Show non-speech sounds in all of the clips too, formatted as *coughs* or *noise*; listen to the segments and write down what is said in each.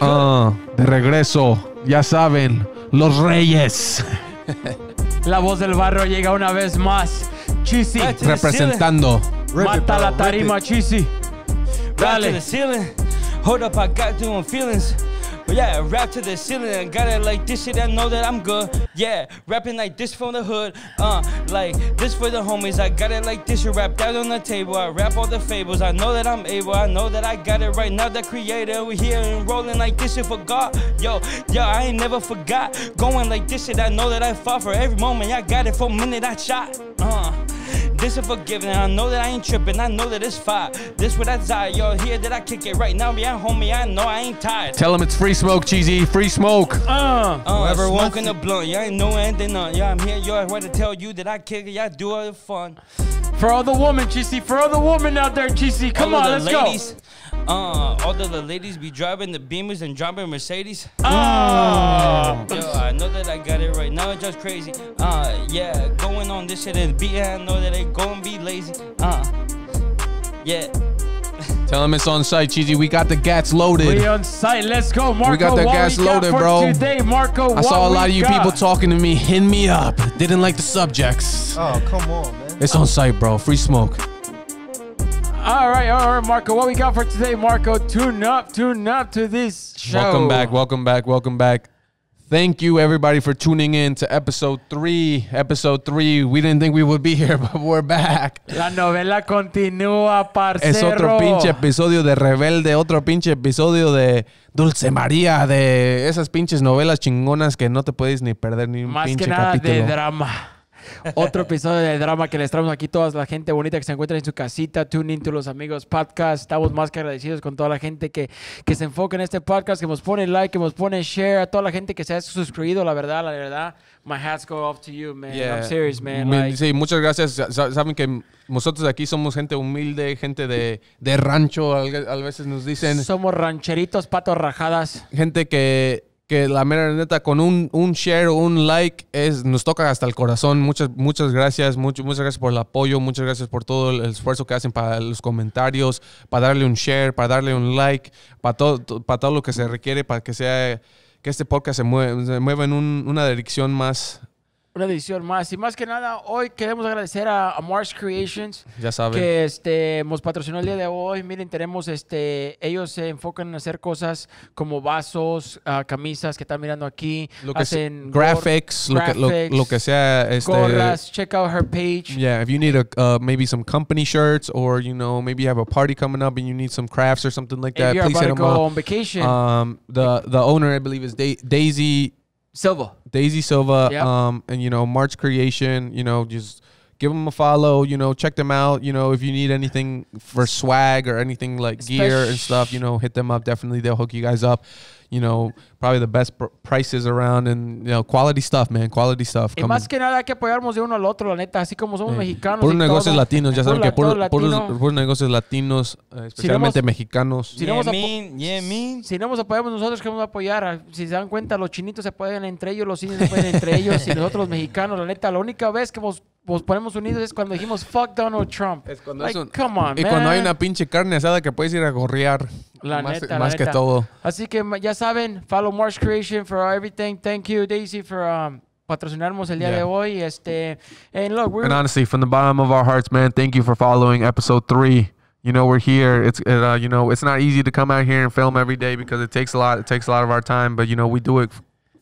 Ah, de regreso, ya saben, los reyes. La voz del barrio llega una vez más. Chisi. Representando. Mata la tarima, Chisi. Dale. Yeah, rap to the ceiling and got it like this shit, I know that I'm good. Yeah, rapping like this from the hood, uh, like this for the homies, I got it like this, you rap that on the table, I rap all the fables, I know that I'm able, I know that I got it right now, that creator, we here and rolling like this shit for God, yo, yo, I ain't never forgot, going like this shit, I know that I fought for every moment, I got it for a minute, I shot, uh. This is forgiving. I know that I ain't tripping. I know that it's fire. This what I desire. Yo, here that I kick it right now. Yeah, homie, I know I ain't tired. Tell him it's free smoke, Cheesy. Free smoke. Uh, uh whoever smoking the blunt. Y'all ain't no ending on. Y'all, I'm here. Yo, I want to tell you that I kick it. Y'all do all the fun. For all the women, Cheesy. For all the women out there, Cheesy. Come all on, let's ladies. go. Uh, all the ladies be driving the Beamers and driving Mercedes. Ah, yo, I know that I got it right now. It's just crazy. Uh, yeah, going on this shit and beat. I know that it gon' be lazy. Uh, yeah. *laughs* Tell him it's on site, Cheesy. We got the gats loaded. We on site. Let's go, Marco. We got the gats loaded, bro. Today, Marco, I saw a lot of you got? people talking to me, Hit me up. Didn't like the subjects. Oh, come on, man. It's on site, bro. Free smoke. All right, all right, Marco. What we got for today, Marco? Tune up, tune up to this show. Welcome back, welcome back, welcome back. Thank you, everybody, for tuning in to episode three. Episode three. We didn't think we would be here, *laughs* but we're back. La novela continúa, parcero. Es otro pinche episodio de Rebelde, otro pinche episodio de Dulce María, de esas pinches novelas chingonas que no te puedes ni perder ni un Más pinche que nada de drama. Otro episodio de drama que les traemos aquí toda la gente bonita que se encuentra en su casita, tune into los amigos podcast. Estamos más que agradecidos con toda la gente que, se enfoca en este podcast, que nos pone like, que nos pone share, a toda la gente que se ha suscrito, la verdad, la verdad. My hats go off to you, man. I'm serious, man. sí, muchas gracias. Saben que nosotros aquí somos gente humilde, gente de, de rancho, a veces nos dicen. Somos rancheritos, patos rajadas. Gente que que la mera neta con un, share un like es, nos toca hasta el corazón. Muchas, muchas gracias, mucho, muchas gracias por el apoyo, muchas gracias por todo el esfuerzo que hacen para los comentarios, para darle un share, para darle un like, para todo, para todo lo que se requiere para que sea que este podcast se mueva, se mueva en una dirección más, una edición más. Y más que nada, hoy queremos agradecer a, Mars Creations. Ya saben. Que este, nos patrocinó el día de hoy. Miren, tenemos este. Ellos se enfocan en hacer cosas como vasos, ah, camisas que están mirando aquí. hacen graphics, lo, que, lo, que sea. Este, gorras, check out her page. Yeah, if you need a, uh, maybe some company shirts or, you know, maybe you have a party coming up and you need some crafts or something like that, please hit them up. on vacation. Um, the, the owner, I believe, is Daisy. Silva. Daisy Silva. Yep. Um, and you know, March Creation, you know, just give them a follow, you know, check them out. You know, if you need anything for swag or anything like Especially gear and stuff, you know, hit them up. Definitely they'll hook you guys up. you know, probably the best prices around and, you know, quality stuff, man, quality stuff. Y más que nada hay que apoyarnos de uno al otro, la neta, así como somos eh, mexicanos. por negocios latinos, ya saben que por negocios latinos, especialmente mexicanos. Si nos, si no nos apoyamos nosotros, ¿qué vamos a apoyar? Ah, si se dan cuenta, los chinitos se apoyan entre ellos, los indios se apoyan entre *laughs* ellos y nosotros los mexicanos, la neta, la única vez que vos nos ponemos unidos es cuando dijimos fuck Donald Trump. Es y cuando hay una pinche carne asada que puedes ir a gorrear. La más, neta, más la que neta. todo. Así que ya saben, follow Marsh Creation for everything. Thank you, Daisy, for um, patrocinarnos el día yeah. de hoy. Este, and look, we're. And honestly, from the bottom of our hearts, man, thank you for following episode three. You know, we're here. It's uh, you know, it's not easy to come out here and film every day because it takes a lot. It takes a lot of our time, but you know, we do it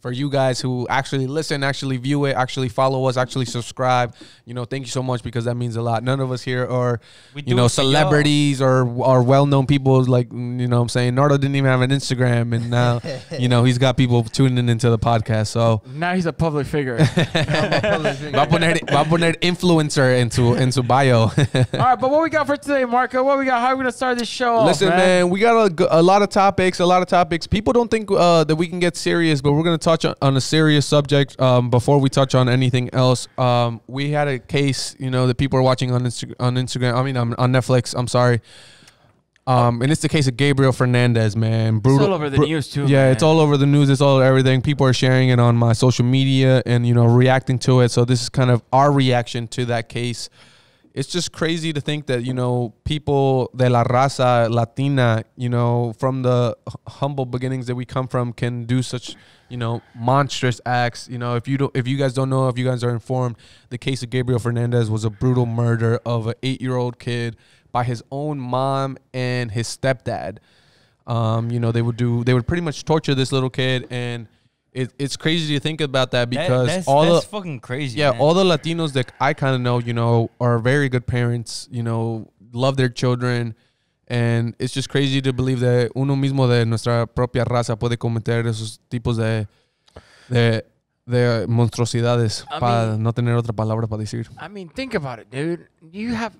for you guys who actually listen, actually view it, actually follow us, actually subscribe. You know, thank you so much because that means a lot. None of us here are, we you know, celebrities or are well known people. Like you know, I'm saying Nardo didn't even have an Instagram, and now *laughs* you know he's got people tuning into the podcast. So now he's a public figure. *laughs* Va a poner va poner influencer into into bio. *laughs* All right, but what we got for today, Marco? What we got? How are we gonna start this show? Listen, off, man? man? we got a, a lot of topics, a lot of topics. People don't think uh, that we can get serious, but we're gonna talk touch on a serious subject um, before we touch on anything else. Um, we had a case, you know, that people are watching on Insta- on Instagram. I mean, on, on Netflix. I'm sorry. Um, and it's the case of Gabriel Fernandez, man. Brutal. It's all over the news too. Yeah, man. it's all over the news. It's all everything. People are sharing it on my social media and you know reacting to it. So this is kind of our reaction to that case it's just crazy to think that you know people de la raza latina you know from the humble beginnings that we come from can do such you know monstrous acts you know if you don't if you guys don't know if you guys are informed the case of gabriel fernandez was a brutal murder of an eight-year-old kid by his own mom and his stepdad um, you know they would do they would pretty much torture this little kid and it, it's crazy to think about that because that, that's, all that's the, fucking crazy. Yeah, man. all the Latinos that I kind of know, you know, are very good parents. You know, love their children, and it's just crazy to believe that uno mismo de nuestra propia raza puede cometer esos tipos de de de monstruosidades I para mean, no tener otra palabra para decir. I mean, think about it, dude. You have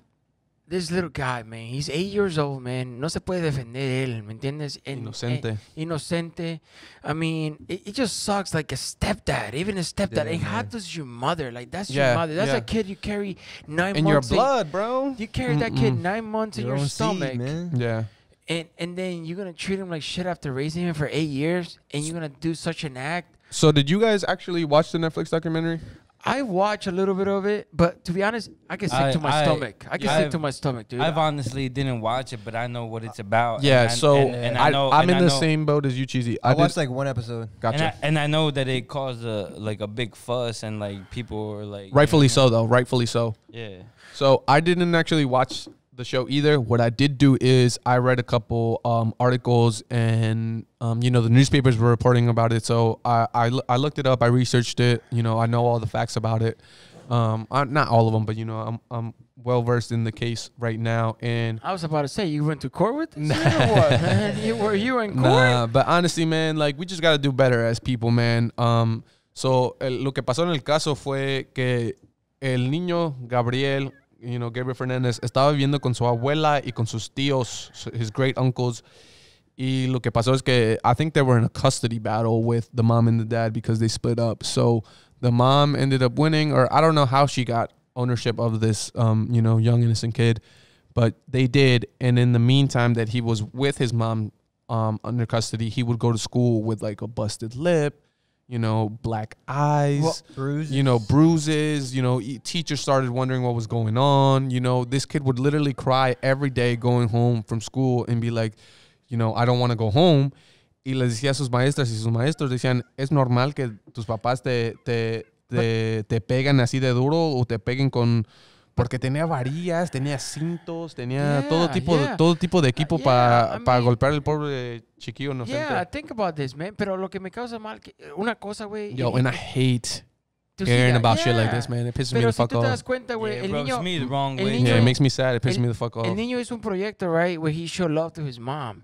this little guy, man, he's eight years old, man. No se puede defender él, ¿me entiendes? And, inocente. Eh, inocente. I mean, it, it, just sucks like a stepdad, even a stepdad. Yeah, and how does your mother, like, that's yeah, your mother. That's yeah. a kid you carry nine in months. In your blood, in, bro. You carry mm -mm. that kid nine months your in your stomach. Seed, man. Yeah. And, and then you're going to treat him like shit after raising him for eight years, and you're going to do such an act. So, did you guys actually watch the Netflix documentary? I watch a little bit of it, but to be honest, I can stick I, to my I, stomach. I can I've, to my stomach, dude. I've honestly didn't watch it, but I know what it's about. Yeah, and I, so and, and I, know I'm in the same boat as you, cheesy. I, watched like one episode. Gotcha. And I, know that it caused a like a big fuss, and like people were like, rightfully you know, so though, rightfully so. Yeah. So I didn't actually watch the show either. What I did do is I read a couple um, articles and um, you know the newspapers were reporting about it, so I, I, I looked it up, I researched it. You know, I know all the facts about it. Um, I, not all of them, but you know, I'm I'm well versed in the case right now. And I was about to say, you went to court with this, nah. or what, man? You, were you in court? Nah, but honestly, man, like we just gotta do better as people, man. Um, so eh, lo que pasó en el caso fue que el niño Gabriel you know, Gabriel Fernández, estaba viviendo con su abuela y con sus tíos, his great uncles. Y lo que pasó es que I think they were in a custody battle with the mom and the dad because they split up. So the mom ended up winning, or I don't know how she got ownership of this, um, you know, young innocent kid, but they did. And in the meantime, that he was with his mom um, under custody, he would go to school with like a busted lip you know, black eyes, well, bruises. you know, bruises, you know, teachers started wondering what was going on. You know, this kid would literally cry every day going home from school and be like, you know, I don't want to go home. Y les decía a sus maestras y sus maestros decían, es normal que tus papás te, te, te, te pegan así de duro o te peguen con, porque tenía varillas, tenía cintos, tenía yeah, todo tipo yeah. de todo tipo de equipo uh, yeah, para pa golpear al pobre chiquillo inocente. Yeah, think about this, man. Pero lo que me causa mal, que eh, una cosa, güey. Yo, y, and I hate hearing about shit like this, man. It pisses Pero me the si fuck off. Pero te das cuenta, güey, el niño, me the wrong way. El niño, yeah, it makes me sad. It pisses el, me the fuck off. El niño es un proyecto, right, where he showed love to his mom.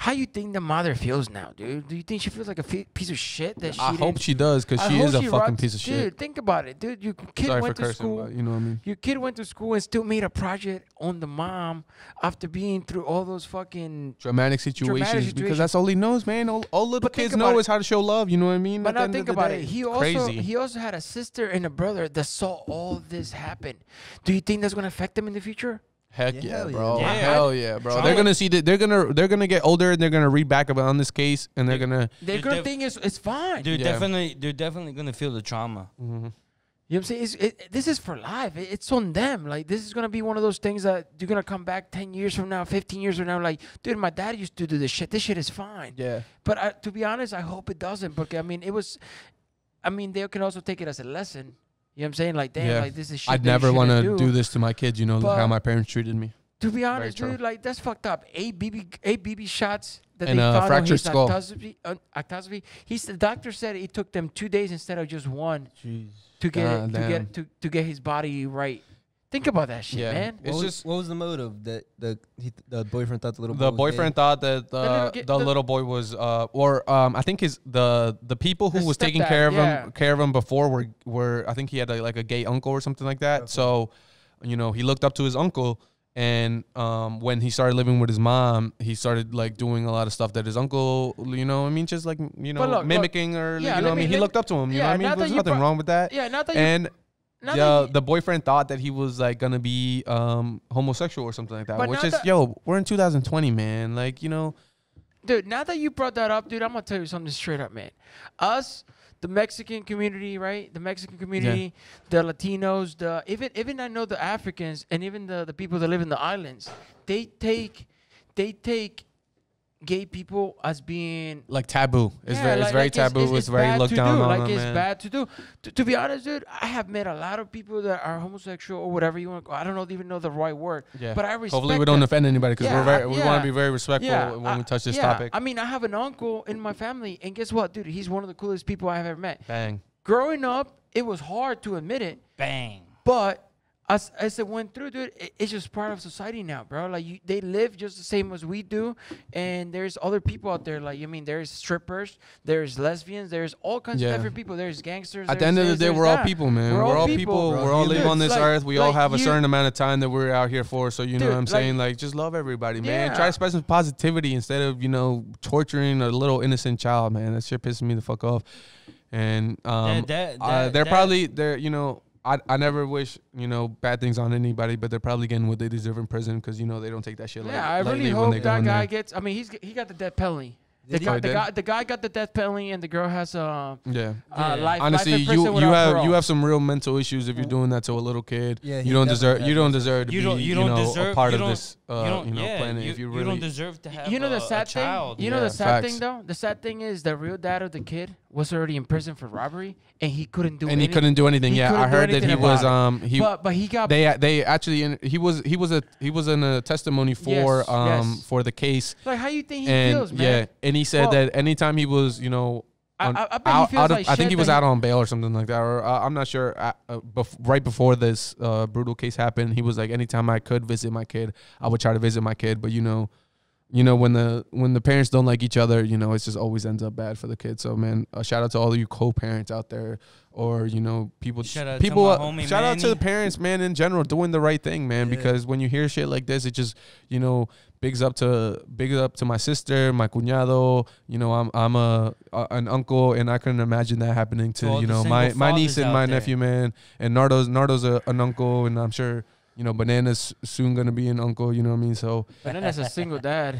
How you think the mother feels now, dude? Do you think she feels like a f- piece of shit? That she? I hope she does because she is a fucking piece of shit. Dude, think about it, dude. Your kid Sorry went to cursing, school. You know what I mean? Your kid went to school and still made a project on the mom after being through all those fucking dramatic situations dramatic because that's all he knows, man. All, all little but kids know is how to show love. You know what I mean? But now think about day. it. He also Crazy. he also had a sister and a brother that saw all this happen. Do you think that's gonna affect them in the future? Heck yeah, yeah bro. Yeah. Hell yeah, bro. They're gonna see that they're gonna they're gonna get older and they're gonna read back about on this case and they're gonna they're gonna think it's fine. They're yeah. definitely they're definitely gonna feel the trauma. Mm-hmm. You know what I'm saying? It, this is for life. It, it's on them. Like, this is going to be one of those things that you're going to come back 10 years from now, 15 years from now. Like, dude, my dad used to do this shit. This shit is fine. Yeah. But I, to be honest, I hope it doesn't. Because, I mean, it was, I mean, they can also take it as a lesson. You know what I'm saying? Like, damn, Yeah. like this is shit. I'd never want to do. this to my kids. You know like how my parents treated me. To be honest, true. dude, like that's fucked up. Eight BB, a BB shots that And, they found on fractured skull. Autopsy, on- uh, autopsy. He's the doctor said it took them two days instead of just one Jeez. to get it- to get to, to get his body right. Think about that shit, yeah. man. It's what was, just what was the motive that the he, the boyfriend thought the little the boy boyfriend gay? thought that the, no, no, the, the, little boy was uh or um I think his the the people who was taking care of yeah. him care of him before were were I think he had a, like a gay uncle or something like that. Okay. So, you know, he looked up to his uncle and um when he started living with his mom, he started like doing a lot of stuff that his uncle, you know, I mean, just like you know look, mimicking look, or yeah, you know, I mean, he looked up to him. You yeah, know, I mean, there's nothing brought, wrong with that. Yeah, not that and. You, yeah, the boyfriend thought that he was like gonna be um homosexual or something like that. which is that, yo, we're in 2020, man. Like you know, dude. Now that you brought that up, dude, I'm gonna tell you something straight up, man. Us, the Mexican community, right? The Mexican community, yeah. the Latinos, the even even I know the Africans and even the the people that live in the islands, they take they take gay people as being like taboo. It's yeah, very, it's very taboo. It's, it's, it's very looked down do. on. Like them, it's man. bad to do. To, to, be honest, dude, I have met a lot of people that are homosexual or whatever you want. to I don't even know the right word. Yeah. But I respect. Hopefully, we don't them. offend anybody because yeah, we're very, we yeah. want to be very respectful when I, we touch this topic. I mean, I have an uncle in my family, and guess what, dude? He's one of the coolest people I have ever met. Bang. Growing up, it was hard to admit it. Bang. But as as it went through, dude, it, it's just part of society now, bro. Like you, they live just the same as we do, and there's other people out there. Like you mean, there's strippers, there's lesbians, there's all kinds yeah. of different people. There's gangsters. At the end of the day, we're all people, man. We're, we're all people. We're all dude, live on this like, earth. We like all have a certain amount of time that we're out here for. So you dude, know what I'm saying? Like just love everybody, man. Yeah. Try to spread some positivity instead of you know torturing a little innocent child, man. That shit pisses me the fuck off. And um, that, that, uh, they're probably they're you know I, I never wish you know bad things on anybody, but they're probably getting what they deserve in prison because you know they don't take that shit. Yeah, like, I really hope that guy there. gets. I mean, he's he got the death penalty. The guy, the guy, the, guy, got the death penalty, and the girl has a uh, yeah. Uh, yeah. Life, Honestly, life you you have parole. you have some real mental issues if you're mm. doing that to a little kid. Yeah, you don't deserve you don't deserve to you be don't, you, you don't know, deserve, a part of this uh, you, you know yeah, planet. You, if you really you don't deserve to have you know the sad thing. You know yeah, the sad facts. thing though. The sad thing is the real dad of the kid was already in prison for robbery and he couldn't do and anything. he couldn't do anything. He yeah, I heard that he was um he but, but he got they they actually in, he was he was a he was in a testimony for yes, um yes. for the case. Like how you think he and, feels, man? Yeah, and he said well, that anytime he was you know. On, I, I, out, out like I think he was out on bail or something like that, or uh, I'm not sure. uh, bef right before this uh, brutal case happened, he was like, "Anytime I could visit my kid, I would try to visit my kid." But you know, you know when the when the parents don't like each other you know it just always ends up bad for the kids so man a shout out to all you co-parents out there or you know people shout people uh, shout out to the parents man in general doing the right thing man yeah. because when you hear shit like this it just you know bigs up to bigs up to my sister my cuñado you know i'm i'm a, a an uncle and i couldn't imagine that happening to, to you know my my niece and my there. nephew man and nardo's nardo's a, an uncle and i'm sure you know, Banana's soon gonna be an uncle. You know what I mean? So Banana's a single dad.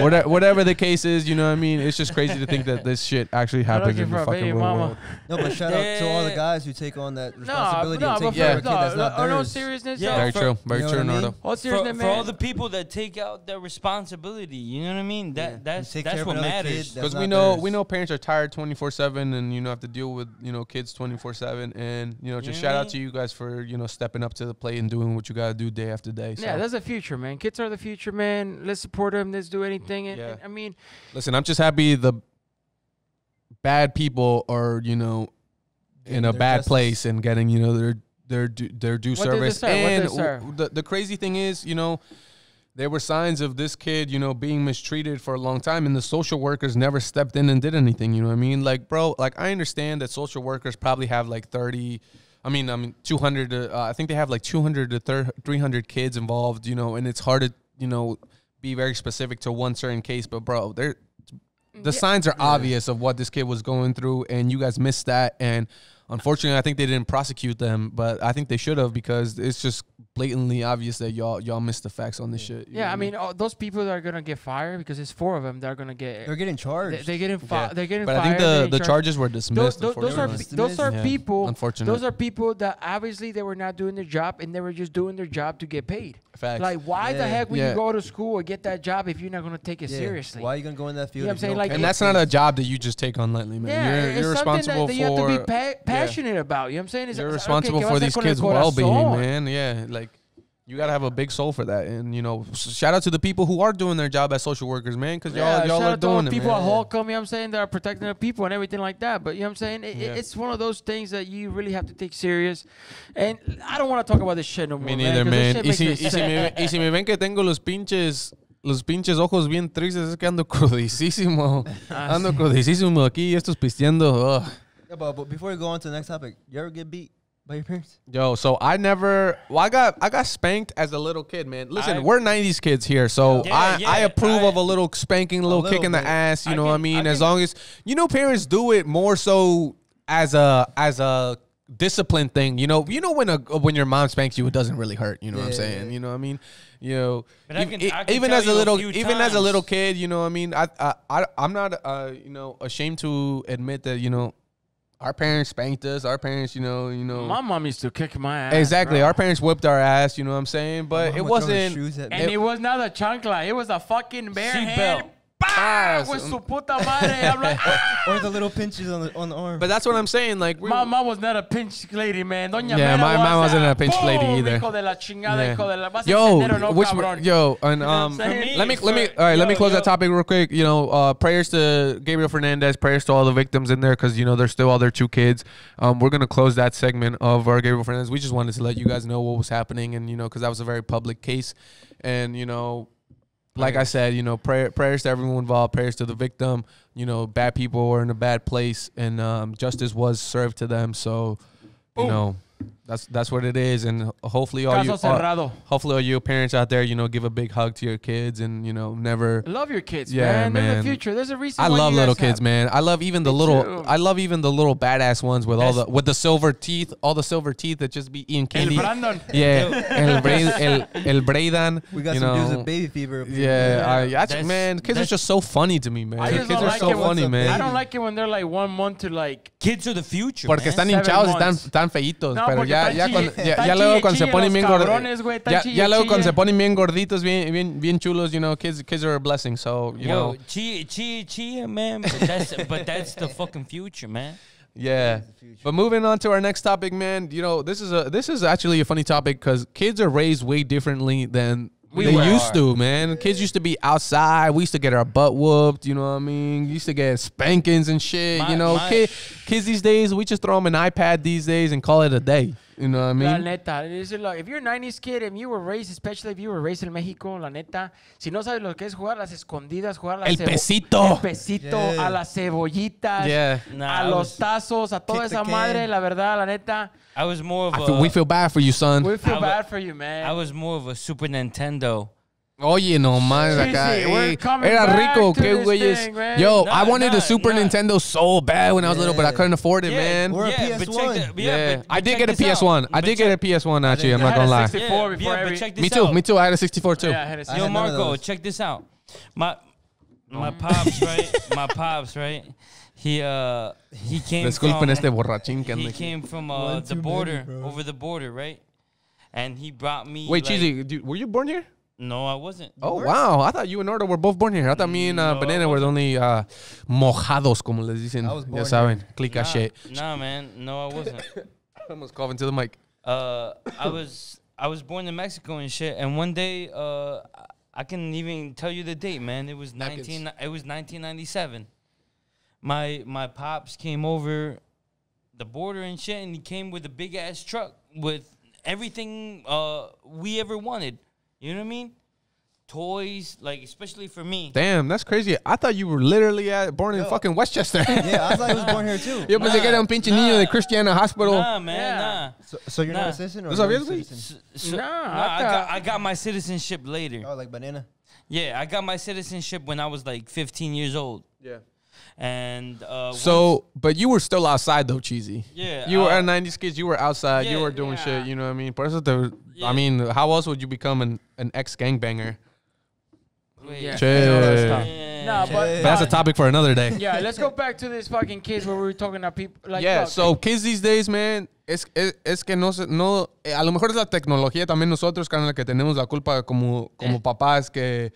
*laughs* whatever, whatever the case is, you know what I mean? It's just crazy to think that this shit actually happens in the fucking real world. No, but shout out to all the guys who take on that responsibility no, and take care of a kid that's not theirs. No seriousness, yeah, very true, very true, Nardo. All seriousness, man. For all the people that take out their responsibility, you know what I mean? That that's that's what matters. Because we know we know parents are tired twenty four seven, and you know have to deal with you know kids twenty four seven, and you know just shout out to you guys for you know stepping up to the plate and doing what you got to do day after day. So. Yeah, that's the future, man. Kids are the future, man. Let's support them. Let's do anything. And, yeah. And, I mean, listen, I'm just happy the bad people are, you know, in a bad place and getting, you know, their their due, their due what service. And the the crazy thing is, you know, there were signs of this kid, you know, being mistreated for a long time, and the social workers never stepped in and did anything. You know what I mean? Like, bro, like I understand that social workers probably have like 30, I mean, I mean, 200. uh, I think they have like 200 to 300 kids involved, you know, and it's hard to, you know, be very specific to one certain case. But bro, there, the yeah. signs are yeah. obvious of what this kid was going through, and you guys missed that. And unfortunately, I think they didn't prosecute them, but I think they should have because it's just blatantly obvious that y'all y'all missed the facts on this shit. Yeah, I mean, all, those people that are gonna get fired because it's four of them that are gonna get. They're getting charged. They, are getting fired. yeah. They're getting but fired. But I think the, the charges were dismissed. Those, those are those are yeah. people. Unfortunately, those are people that obviously they were not doing their job and they were just doing their job to get paid. Facts. Like, why yeah. the heck would you go to school or get that job if you're not gonna take it seriously? Why are you gonna go in that field? You know I'm saying? No like, and that's not a job that you just take on lightly, man. Yeah, you're, you're responsible for. You have to be passionate about. You know what I'm saying? you're responsible for these kids' well-being, man. Yeah, like you gotta have a big soul for that, and you know, shout out to the people who are doing their job as social workers, man, because y'all yeah, y'all are doing it. People are at Holcomb, you know I'm saying, that are protecting the people and everything like that. But you know I'm saying, it, yeah. it's one of those things that you really have to take serious. And I don't want to talk about this shit no more. Me neither, man. man. Y, si, y, si me, y si me ven que tengo los pinches los pinches ojos bien tristes, es que ando crudicísimo. *laughs* Ah, ando crudicísimo aquí, estos pisteando. Yeah, but, but before we go on to the next topic, you ever get beat? by your parents? Yo, so I never. Well, I got I got spanked as a little kid, man. Listen, I, we're '90s kids here, so yeah, I, yeah, I approve I, of a little spanking, a little, little kick in the ass. You know can, what I mean? as can, long as you know, parents do it more so as a as a discipline thing. You know, you know when a when your mom spanks you, it doesn't really hurt. You know yeah. what I'm saying? You know what I mean? You know, even, can, it, even as a little a even times. as a little kid, you know what I mean? I I, I am not uh you know ashamed to admit that you know our parents spanked us. Our parents, you know, you know. My mom used to kick my ass. Exactly. Bro. Our parents whipped our ass. You know what I'm saying? But it wasn't. And it, it, was not a chunk line. It was a fucking bare hand with um, su puta madre. I'm like, *laughs* ah! or the little pinches on the on the arm. But that's what I'm saying. Like, my mom was not a pinch lady, man. Doña yeah, Mera my mom was wasn't a pinch boom, lady either. de la chingada, yeah. de la, yo, no, which cabrón. yo, and um, me, let me let me all right, yo, let me close yo. that topic real quick. You know, uh, prayers to Gabriel Fernandez, prayers to all the victims in there because you know they're still all their two kids. Um, we're gonna close that segment of our Gabriel Fernandez. We just wanted to let you guys know what was happening, and you know, because that was a very public case, and you know like I said, you know, prayers to everyone involved, prayers to the victim. You know, bad people were in a bad place, and um, justice was served to them. So, Boom. you know, that's that's what it is, and hopefully all Caso you cerrado. hopefully all you parents out there, you know, give a big hug to your kids, and you know, never love your kids, yeah, man. man. In the future, there's a reason. I love little kids, have. man. I love even the Me little. Too. I love even the little badass ones with that's all the with the silver teeth, all the silver teeth that just be eating candy. El Brandon, *laughs* yeah, el, Bra- el, el Braydan. *laughs* We got you some news with baby fever. Yeah, yeah. I, man, kids are just so funny to me, man. I kids are so funny, man. I don't like it when they're like one month to like kids of the future. Porque están hinchados, están están feitos, pero yeah ya, ya, con, ya, ya, luego cuando se ponen bien gorditos. Ya, ya luego cuando se ponen bien gorditos, bien, bien, bien chulos, you know, kids, kids are a blessing. So, you Yo, know. Chia, chia, chia, man. But that's, but that's the fucking future, man. Yeah. But moving on to our next topic, man. You know, this is a this is actually a funny topic because kids are raised way differently than we they used are. to, man. Kids used to be outside. We used to get our butt whooped. You know what I mean? We used to get spankings and shit. My, you know, Kid, kids these days, we just throw them an iPad these days and call it a day. You know what I mean? La neta, if you're a 90s kid and you were raised, especially if you were raised in Mexico la neta, si no sabes lo que es jugar a las escondidas, jugar las El pesito. El pesito, a las cebollitas, a los tazos, a toda esa madre, la verdad, la neta. I was more of a, we feel bad for you, son. We feel bad for you, man. I was more of a Super Nintendo Oye, nomás sí, acá. Sí, hey, eh, era rico, qué güeyes. Yo, no, I wanted no, a Super no. Nintendo so bad when I was yeah. little, but I couldn't afford it, yeah, man. Or yeah, a PS1. The, yeah, but, but I did get a PS1. I did get a PS1, actually. I'm not gonna lie. Yeah, me too. Me too. I had a 64 too. Yeah, I had a 64. Yo, Marco, check this out. My my pops, right? my pops, right? He uh he came. Disculpen este borrachín que He came from uh, the border, over the border, right? And he brought me. Wait, cheesy, were you born here? No, I wasn't. You oh, were? wow. I thought you and Norda were both born here. I thought me and uh, no, Banana were the only uh, mojados, como les dicen. I was born. Ya saben, Click nah, shit. Nah, man. No, I wasn't. I *coughs* almost coughing to the mic. Uh, I was I was born in Mexico and shit. And one day, uh, I can even tell you the date, man. It was Napkins. 19. It was 1997. My my pops came over the border and shit, and he came with a big ass truck with everything uh, we ever wanted you know what I mean? Toys, like especially for me. Damn, that's crazy. I thought you were literally at, born in fucking Westchester. *laughs* yeah, I thought I was born here too. Yo but they get un pinche niño de Cristiana Hospital. Nah, man, nah. So, so you're Nah. not a citizen, or That's you're a obviously- citizen? So, Nah, nah, I got I got my citizenship later. Oh, like banana. Yeah, I got my citizenship when I was like 15 years old. Yeah. And uh, So, but you were still outside though, cheesy. Yeah, You were at '90s kids. You were outside. you were doing yeah. shit. You know what I mean? Por eso te yeah. I mean, how else would you become an, an ex gangbanger? Yeah. yeah. yeah. Nah, but, but that's a topic for another day. Yeah, let's go back to this fucking kids where we were talking about people. Like, yeah, so kids these days, man, es, es, es que no, no, eh, a lo mejor es la tecnología también nosotros, carnal, que tenemos la culpa como, como eh. papás que,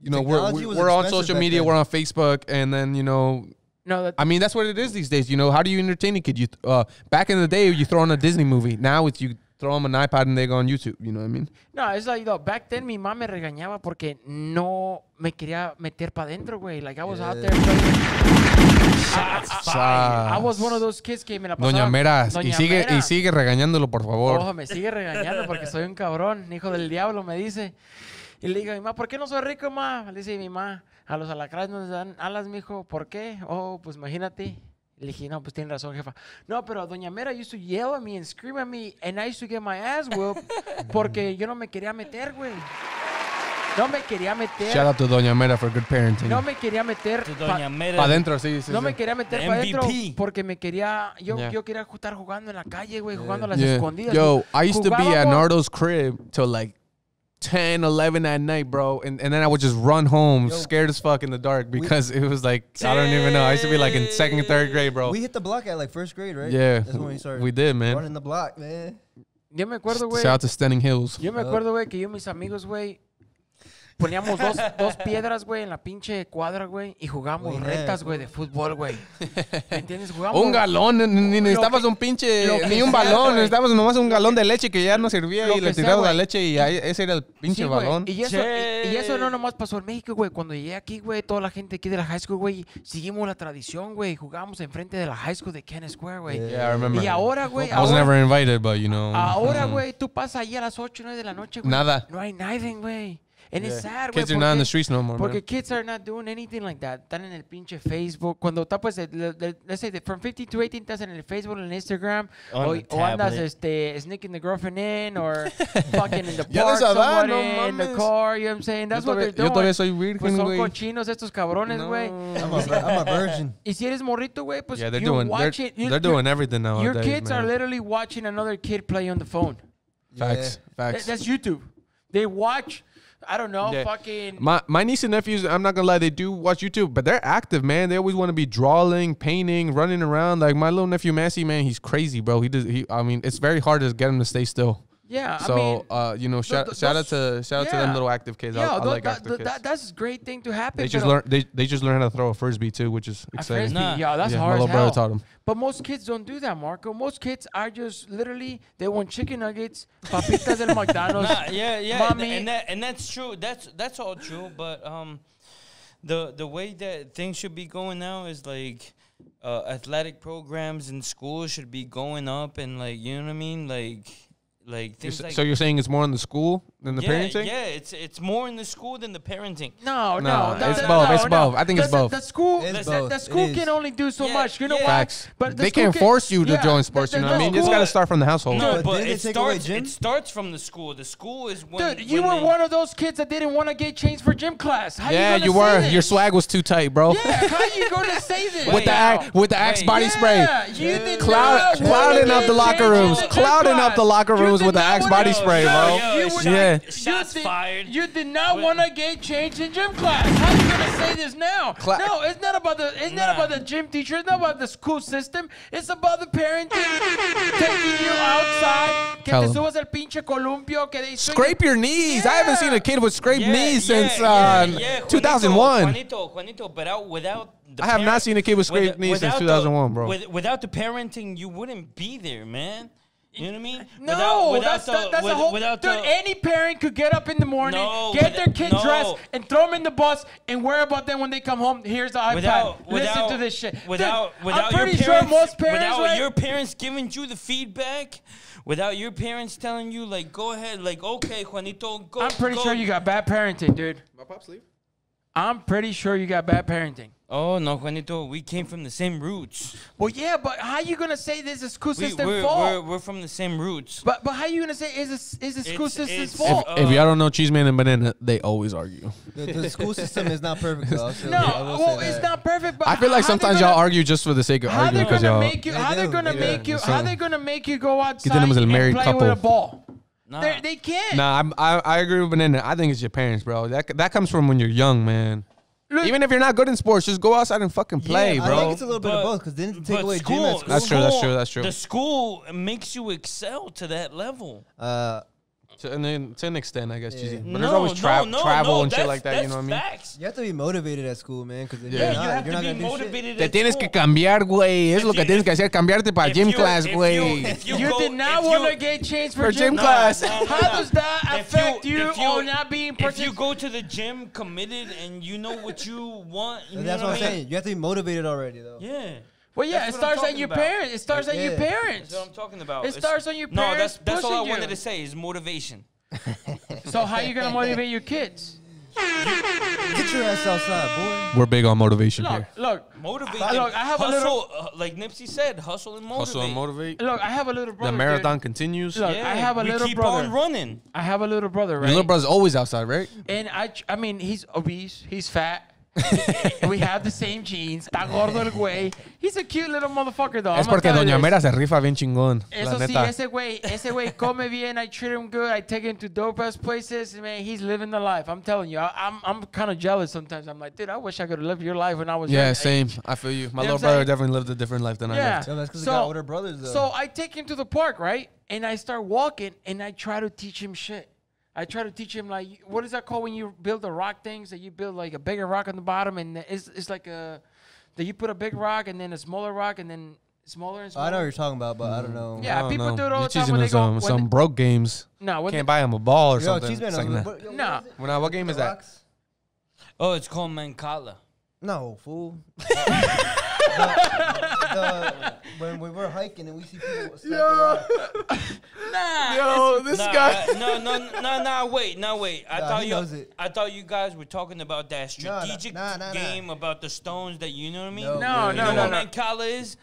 you know, Technology we're, we're, on social media, we're on Facebook, and then, you know, no, I mean that's what it is these days. You know, how do you entertain a kid? You uh, back in the day, you throw on a Disney movie. Now it's you throw them an iPad and they go on YouTube, you know what I mean? No, es like, though, back then mi mamá me regañaba porque no me quería meter para adentro, güey. Like, I was yeah. out there. Shots ah, ah, ah, I, I, was one of those kids que me la pasaba. Doña Meras, y, sigue, y sigue regañándolo, por favor. Ojo, me sigue regañando porque soy un cabrón, hijo del diablo, me dice. Y le digo, a mi mamá, ¿por qué no soy rico, mamá? Le dice mi mamá, a los no les dan alas, mijo. ¿Por qué? Oh, pues imagínate. Le dije, no, pues tiene razón, jefa. No, pero Doña Mera used to yell at me and scream at me and I used to get my ass whooped porque yo no me quería meter, güey. No me quería meter. Shout out to Doña Mera for good parenting. No me quería meter. Doña Mera. Para adentro, sí, sí. No sí. me quería meter para adentro porque me quería. Yo, yo quería estar jugando en la calle, güey, jugando a las escondidas. Yo, I used to be at Nardo's crib till like 10, 11 at night, bro. And, and then I would just run home Yo, scared as fuck in the dark because we, it was like, I don't even know. I used to be like in second, third grade, bro. We hit the block at like first grade, right? Yeah. That's when we started. We did, man. Running the block, man. Yo me acuerdo, way. Shout out to Stunning Hills. Yo me acuerdo, way que yo mis amigos, way. Poníamos dos, *laughs* dos piedras, güey, en la pinche cuadra, güey, y jugábamos retas, güey, de fútbol, güey. entiendes? Jugamos Un galón, ni- ni un pinche, ni un balón, estábamos nomás un galón de leche que ya no servía y le tiramos la leche y ese era el pinche balón. Y eso, y- eso no nomás pasó en México, güey. Cuando llegué aquí, güey, toda la gente aquí de la high school, güey, seguimos la tradición, güey. Jugábamos enfrente de la high school de Ken Square, güey. Y ahora, güey, ahora- güey, tú pasas ahí a las 8, 9 de la noche, güey. Nada. No hay nadie, güey. And yeah. it's sad, Kids are not in the streets no more, Porque man. kids are not doing anything like that. Están en el pinche Facebook. Cuando tapas, el, le, let's say, from 50 to 18, estás en el Facebook, en el Instagram. On o, o andas este, sneaking the girlfriend in or *laughs* fucking in the park, somebody, no in the car. You know what I'm saying? That's yo what they're doing. Yo todavía soy virgen, Pues son wey. cochinos estos cabrones, güey. No, I'm, I'm, a virgin. *laughs* Y si eres morrito, güey, pues yeah, they're doing, watching, they're, they're doing everything now. Your kids man. are literally watching another kid play on the phone. Facts. Yeah. Facts. that's YouTube. They watch I don't know. Yeah. Fucking my my niece and nephews. I'm not gonna lie, they do watch YouTube, but they're active, man. They always want to be drawing, painting, running around. Like my little nephew Massey, man, he's crazy, bro. He does. He, I mean, it's very hard to get him to stay still. Yeah. So I mean, uh, you know, shout, the, the, shout out to shout yeah. out to them little active kids. Yeah, I, I like active kids. that's a great thing to happen. They just learn they, they just learn how to throw a frisbee too, which is exciting. Nah. Yeah, that's yeah, hard. My little brother taught them. But most kids don't do that, Marco. Most kids are just literally they want chicken nuggets, papitas and *laughs* McDonald's. Nah, yeah, yeah, mommy. and that and that's true. That's that's all true. But um, the the way that things should be going now is like. Uh, athletic programs in schools should be going up and like you know what I mean like like things you're, like. So you're saying it's more on the school than the yeah, parenting? Yeah, it's it's more in the school than the parenting. No, no, no, no it's both. it's both. I think it's both. The school, the, the, school can only do so yeah, much. You know yeah. Facts. But the they can't force you to join sports. The, you know what I mean? It's got to start from the household. No, but, but it starts. It starts from the school. The school is when. Dude, you when were one of those kids that didn't want to get changed for gym class. How yeah, you, were. Your swag was too tight, bro. Yeah, how you gonna say *laughs* this? With the with the Axe body spray. Cloud clouding up the locker rooms. Clouding up the locker rooms with the Axe body spray, bro. Yeah yeah. Shots you did, fired. You did not want to get changed in gym class. How are you gonna say this now? Cla- no, it's not about the it's not about the gym teacher. It's not about the school system. It's about the parenting taking you outside. Que Tell pinche columpio. Scrape your knees. I haven't seen a kid with scraped Yeah, knees yeah, since uh, yeah. Juanito- 2001. Juanito, Juanito, but out without. The I have not seen a kid with scraped knees since the- 2001, bro. with- without the parenting, you wouldn't be there, man. You know what I mean? No, without, without that's, the, that's with, a whole. Dude, the, any parent could get up in the morning, no, get their kid no. dressed, and throw them in the bus, and worry about them when they come home. Here's the iPad. Without, Listen to this shit. Without, dude, without I'm pretty your parents, sure most parents. Without right? your parents giving you the feedback, without your parents telling you, like, go ahead, like, okay, Juanito, go. I'm pretty go. sure you got bad parenting, dude. My pops leave. I'm pretty sure you got bad parenting. Oh no, Juanito, we came from the same roots. Well, yeah, but how are you gonna say this is school system we're, fault? We're, we're, from the same roots. But but how are you gonna say is this is the school it's, system's it's, fault? If, uh, if y'all uh, don't know Cheese Man and Banana, they always argue. The, the school system is not perfect. Though, so *laughs* no, well, it's not perfect. But I feel like sometimes gonna, y'all argue just for the sake of arguing because y'all. Make you, how they're gonna make you? How they gonna make you go outside and play couple. with a ball? Nah. they they can not Nah, I, I, I agree with Banana. I think it's your parents, bro. That that comes from when you're young, man. Look. Even if you're not good in sports, just go outside and fucking play, yeah, bro. I think it's a little bit but, of both because then take away school, gym at school. That's true. That's true. That's true. The school makes you excel to that level. Uh, to, and then to an extent, I guess. Yeah. But no, there's always tra- no, no, travel and shit like that. You know what I mean? Facts. You have to be motivated at school, man. Because yeah, you're not, you have you're to not be motivated. Te tienes que cambiar, güey. Es lo que tienes que hacer. Cambiarte para gym class, güey. You did not want to get changed for gym class. How does that affect you on not being? If you go to the gym committed and you know what you want, that's what I'm saying. You have to be motivated already, though. Yeah. Well, yeah, it starts at your about. parents. It starts at your parents. That's what I'm talking about. It it's starts on your parents. No, that's that's all I wanted you. to say is motivation. so how you gonna motivate your kids? Get your ass outside, boy. We're big on motivation look, here. Look, motivate. I, look, I have hustle, a little. Uh, like Nipsey said, hustle and motivate. Hustle and motivate. Look, I have a little brother. The marathon dude. continues. Look, yeah, I have a little keep brother. keep on running. I have a little brother, right? Your little brother's always outside, right? And I, I mean, he's obese. He's fat. *laughs* we have the same genes. Está gordo el güey. He's a cute little motherfucker, though. Es i porque Doña Mera se rifa bien chingón. Eso la sí, neta. ese güey, ese güey come bien. I treat him good. I take him to dope ass places. Man, he's living the life. I'm telling you, I, am I'm, I'm kind of jealous sometimes. I'm like, dude, I wish I could have lived your life when I was. Yeah, same. I feel you. My you little brother definitely lived a different life than yeah. I did. Yeah, that's because so, got older brothers. Though. So I take him to the park, right? And I start walking, and I try to teach him shit. I try to teach him like what is that called when you build a rock things that you build like a bigger rock on the bottom and it's it's like a that you put a big rock and then a smaller rock and then smaller and smaller. Oh, I know what you're talking about, but I don't know. Yeah, don't people know. do it all you're the time when they go some, when broke games. No, can't they, buy him a ball or yo, something. It's like, nah. Yo, nah. When what game the is rocks? that? Oh, it's called Mancala. No, fool. *laughs* the, the, when we were hiking and we see people Yo. nah. Yo, this nah, guy. no, no, no, no. Wait, no, wait. I Nah, thought he knows you. it. I thought you guys were talking about that strategic nah, nah, nah. game about the stones that you know what I mean. No, No, you no, know no, what no. Mancala is.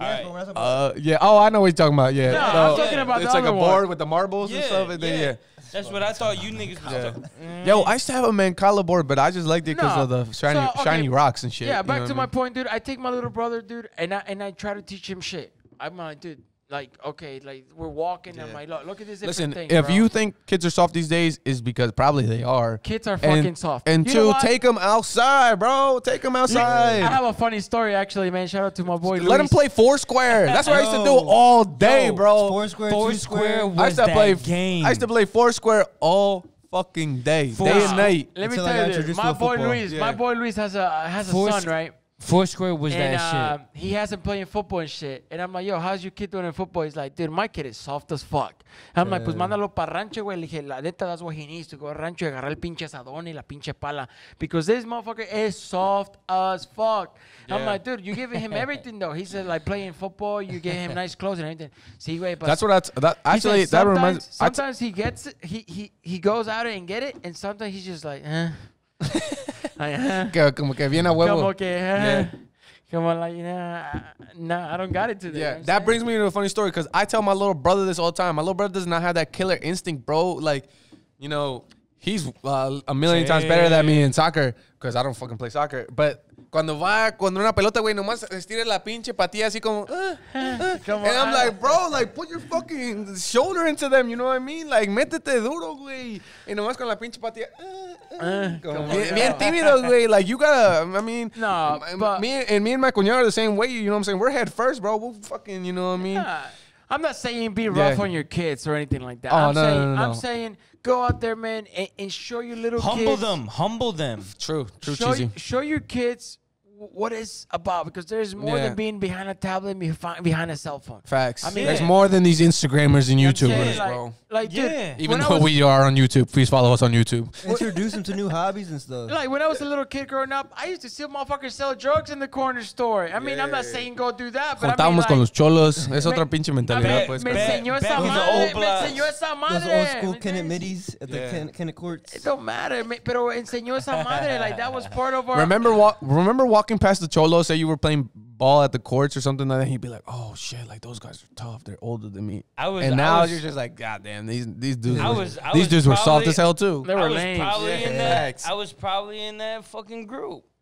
Yes, but Uh, yeah. Oh, I know what you're talking about. Yeah. No, I'm talking about the It's like a other one. board with the marbles and stuff, and then yeah. That's what I thought you niggas was talking. Yo, I used to have a Mancala board, but I just liked it because of the shiny, So, okay. shiny rocks and shit. Yeah, you back know to my mean? point, dude. I take my little brother, dude, and I and I try to teach him shit. I'm like, dude, like okay, like we're walking yeah. and like look, at this. Listen, thing, if bro. you think kids are soft these days, is because probably they are. Kids are fucking soft. And you two, take them outside, bro. Take them outside. Yeah. I have a funny story actually, man. Shout out to my boy. Let Luis. him play Foursquare. That's what I used to do all day, Yo, bro. Foursquare, Foursquare. Was I used to that play game. I used to play Foursquare all fucking day, Four, day and night. Let me tell you, this. my boy Luis, yeah. my boy Luis has a has a Four, son, right? Foursquare was and, that uh, shit. Um, he hasn't playing football and shit. And I'm like, yo, how's your kid doing in football? He's like, dude, my kid is soft as fuck. I'm like, pues mándalo para rancho, güey. Le dije, la neta, that's what he needs to go rancho y agarrar el pinche asadón y la pinche pala. Because this motherfucker is soft as fuck. Yeah. I'm like, dude, you giving him everything though. He said, like, playing football, you get him nice clothes and everything. See, güey, but that's what that's that actually that reminds sometimes he gets it, he he he goes out and get it, and sometimes he's just like, eh. *laughs* Que, como que viene a huevo. Como que, yeah. Come on, like, nah, nah, I don't got it today. Yeah, that brings me to a funny story because I tell my little brother this all the time. My little brother does not have that killer instinct, bro. Like, you know, he's uh, a million hey. times better than me in soccer because I don't fucking play soccer. But cuando va con una pelota, güey, nomás estira la pinche patilla así como. Uh, uh. And I'm ah". like, bro, like, put your fucking shoulder into them, you know what I mean? Like, métete duro, güey. Y nomás con la pinche patilla. Uh, como, bien, bien tímidos, güey. Like, you gotta, I mean. No, but, me, and me and my cuñado are the same way, you know what I'm saying? We're head first, bro. We'll fucking, you know what I mean? Yeah. I'm not saying be rough yeah. on your kids or anything like that. Oh, I'm no, saying, no, no, no. I'm saying go out there, man, and, and show your little humble kids. them, humble them. True, true, show, Show your kids what is about because there's more yeah. than being behind a tablet behind a cell phone. Facts. I mean, yeah. there's more than these Instagrammers and YouTubers, like, bro. Like, yeah. dude, even though was, we are on YouTube, please follow us on YouTube. Introduce them to new hobbies and stuff. Like when I was a little kid growing up, I used to see motherfuckers sell drugs in the corner store. I mean, yeah. I'm not saying go do that, but Juntamos I mean, like, con los cholos. Es otra pinche mentalidad, pues. Me enseñó esa madre. Me enseñó esa madre. Those old school Kennett middies at the Kennett courts. It don't matter, pero enseñó esa madre. Like that was part of our. Remember what? Remember walking walking past the Cholo, say you were playing ball at the courts or something like that, he'd be like, "Oh shit, like those guys are tough. They're older than me." I was, and now was, you're just like, "God damn, these these dudes, I was, I these was dudes probably, were soft as hell too." They were I was lame. Probably yeah. in that, I was probably in that fucking group. *sighs*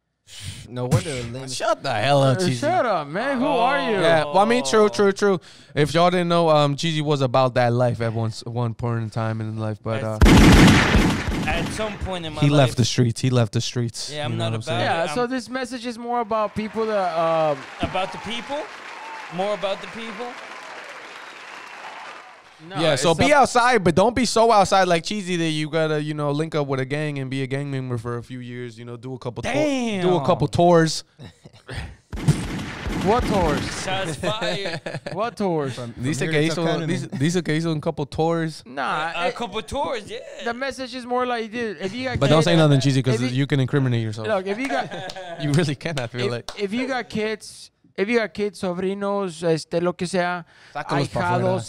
No wonder. Shut the hell up, Cheesy. Shut up, man. Who oh. are you? Yeah, well, I mean, true, true, true. If y'all didn't know, um, Cheesy was about that life at once, one point in time in life, but uh, at some point in my he life. left the streets. He left the streets. Yeah, I'm not about. Yeah, so I'm this message is more about people that um, about the people, more about the people. No, yeah, so be outside, but don't be so outside like cheesy that you gotta, you know, link up with a gang and be a gang member for a few years. You know, do a couple, do a couple tours. *laughs* What tours? *laughs* what tours? Dice que, hizo, dice, dice que hizo un couple tours. Nah. A, a couple tours, yeah. The message is more like, dude, if you got But don't say nothing cheesy because you, you can incriminate yourself. Look, if you got... *laughs* you really cannot feel if, like. If you got kids got kids, sobrinos, este, lo que sea. Sácalos ahijados,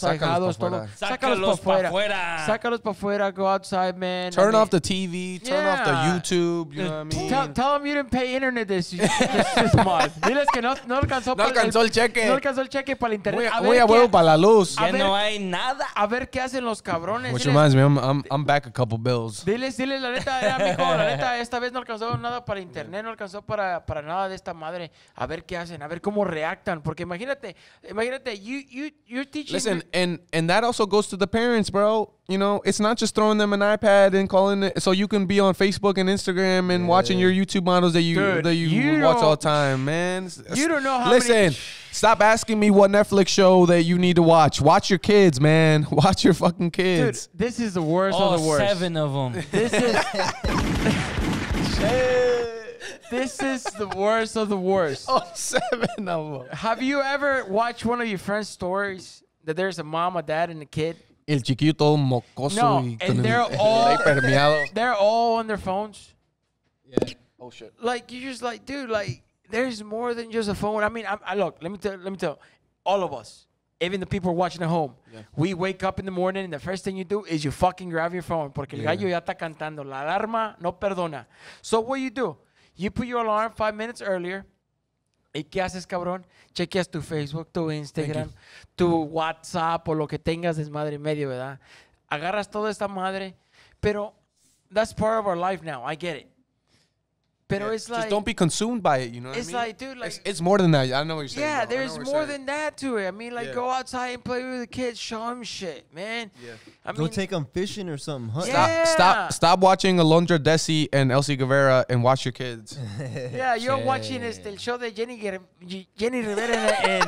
todo. Sácalos para afuera. Sácalos para afuera. Go outside, man. Turn off the TV. Turn off the YouTube. You know what I mean? Tell, them you didn't pay internet this, month. *laughs* Diles que no, no alcanzó, no alcanzó el, cheque. No alcanzó el cheque para el internet. Voy a huevo para la luz. Ya no hay nada. A ver qué hacen los cabrones. Which reminds me, I'm, back a couple bills. Diles, diles, la neta, era La neta, esta vez no alcanzó nada para internet, no alcanzó para, para nada de esta madre. A ver qué hacen, a ver cómo cómo reactan. Porque imagínate, imagínate, you, you, you're teaching. Listen, and, and that also goes to the parents, bro. You know, it's not just throwing them an iPad and calling it so you can be on Facebook and Instagram and yeah. watching your YouTube models that you Dude, that you, you watch all the time, man. you don't know how Listen, many... stop asking me what Netflix show that you need to watch. Watch your kids, man. *laughs* Watch your fucking kids. Dude, this is the worst all of the worst. Seven of them. This is *laughs* *laughs* this is the worst of the worst. Oh, seven of them. Have you ever watched one of your friend's stories that there's a mom, a dad, and a kid? El chiquillo todo mocoso no, y and they're *laughs* all *laughs* they're all on their phones. Yeah. Oh shit. Like you're just like, dude, like there's more than just a phone. I mean, I, I look. Let me tell. Let me tell. All of us, even the people watching at home, yeah. we wake up in the morning and the first thing you do is you fucking grab your phone porque el gallo ya está cantando. La alarma no perdona. So what you do? You put your alarm five minutes earlier. ¿Y qué haces, cabrón? Chequeas tu Facebook, tu Instagram, tu WhatsApp o lo que tengas, madre y medio, ¿verdad? Agarras toda esta madre, pero that's part of our life now. I get it. Pero yeah. it's like just don't be consumed by it. You know, it's I mean? like, dude, like it's, it's, more than that. I know what you're saying. Yeah, bro. there's more than that to it. I mean, like yeah. go outside and play with the kids, show them shit, man. Yeah, I go mean, take them fishing or something. Stop, yeah. stop, stop watching Alondra Desi and Elsie Guevara and watch your kids. *laughs* yeah, you're yeah. watching is the show de Jenny Jenny Rivera and,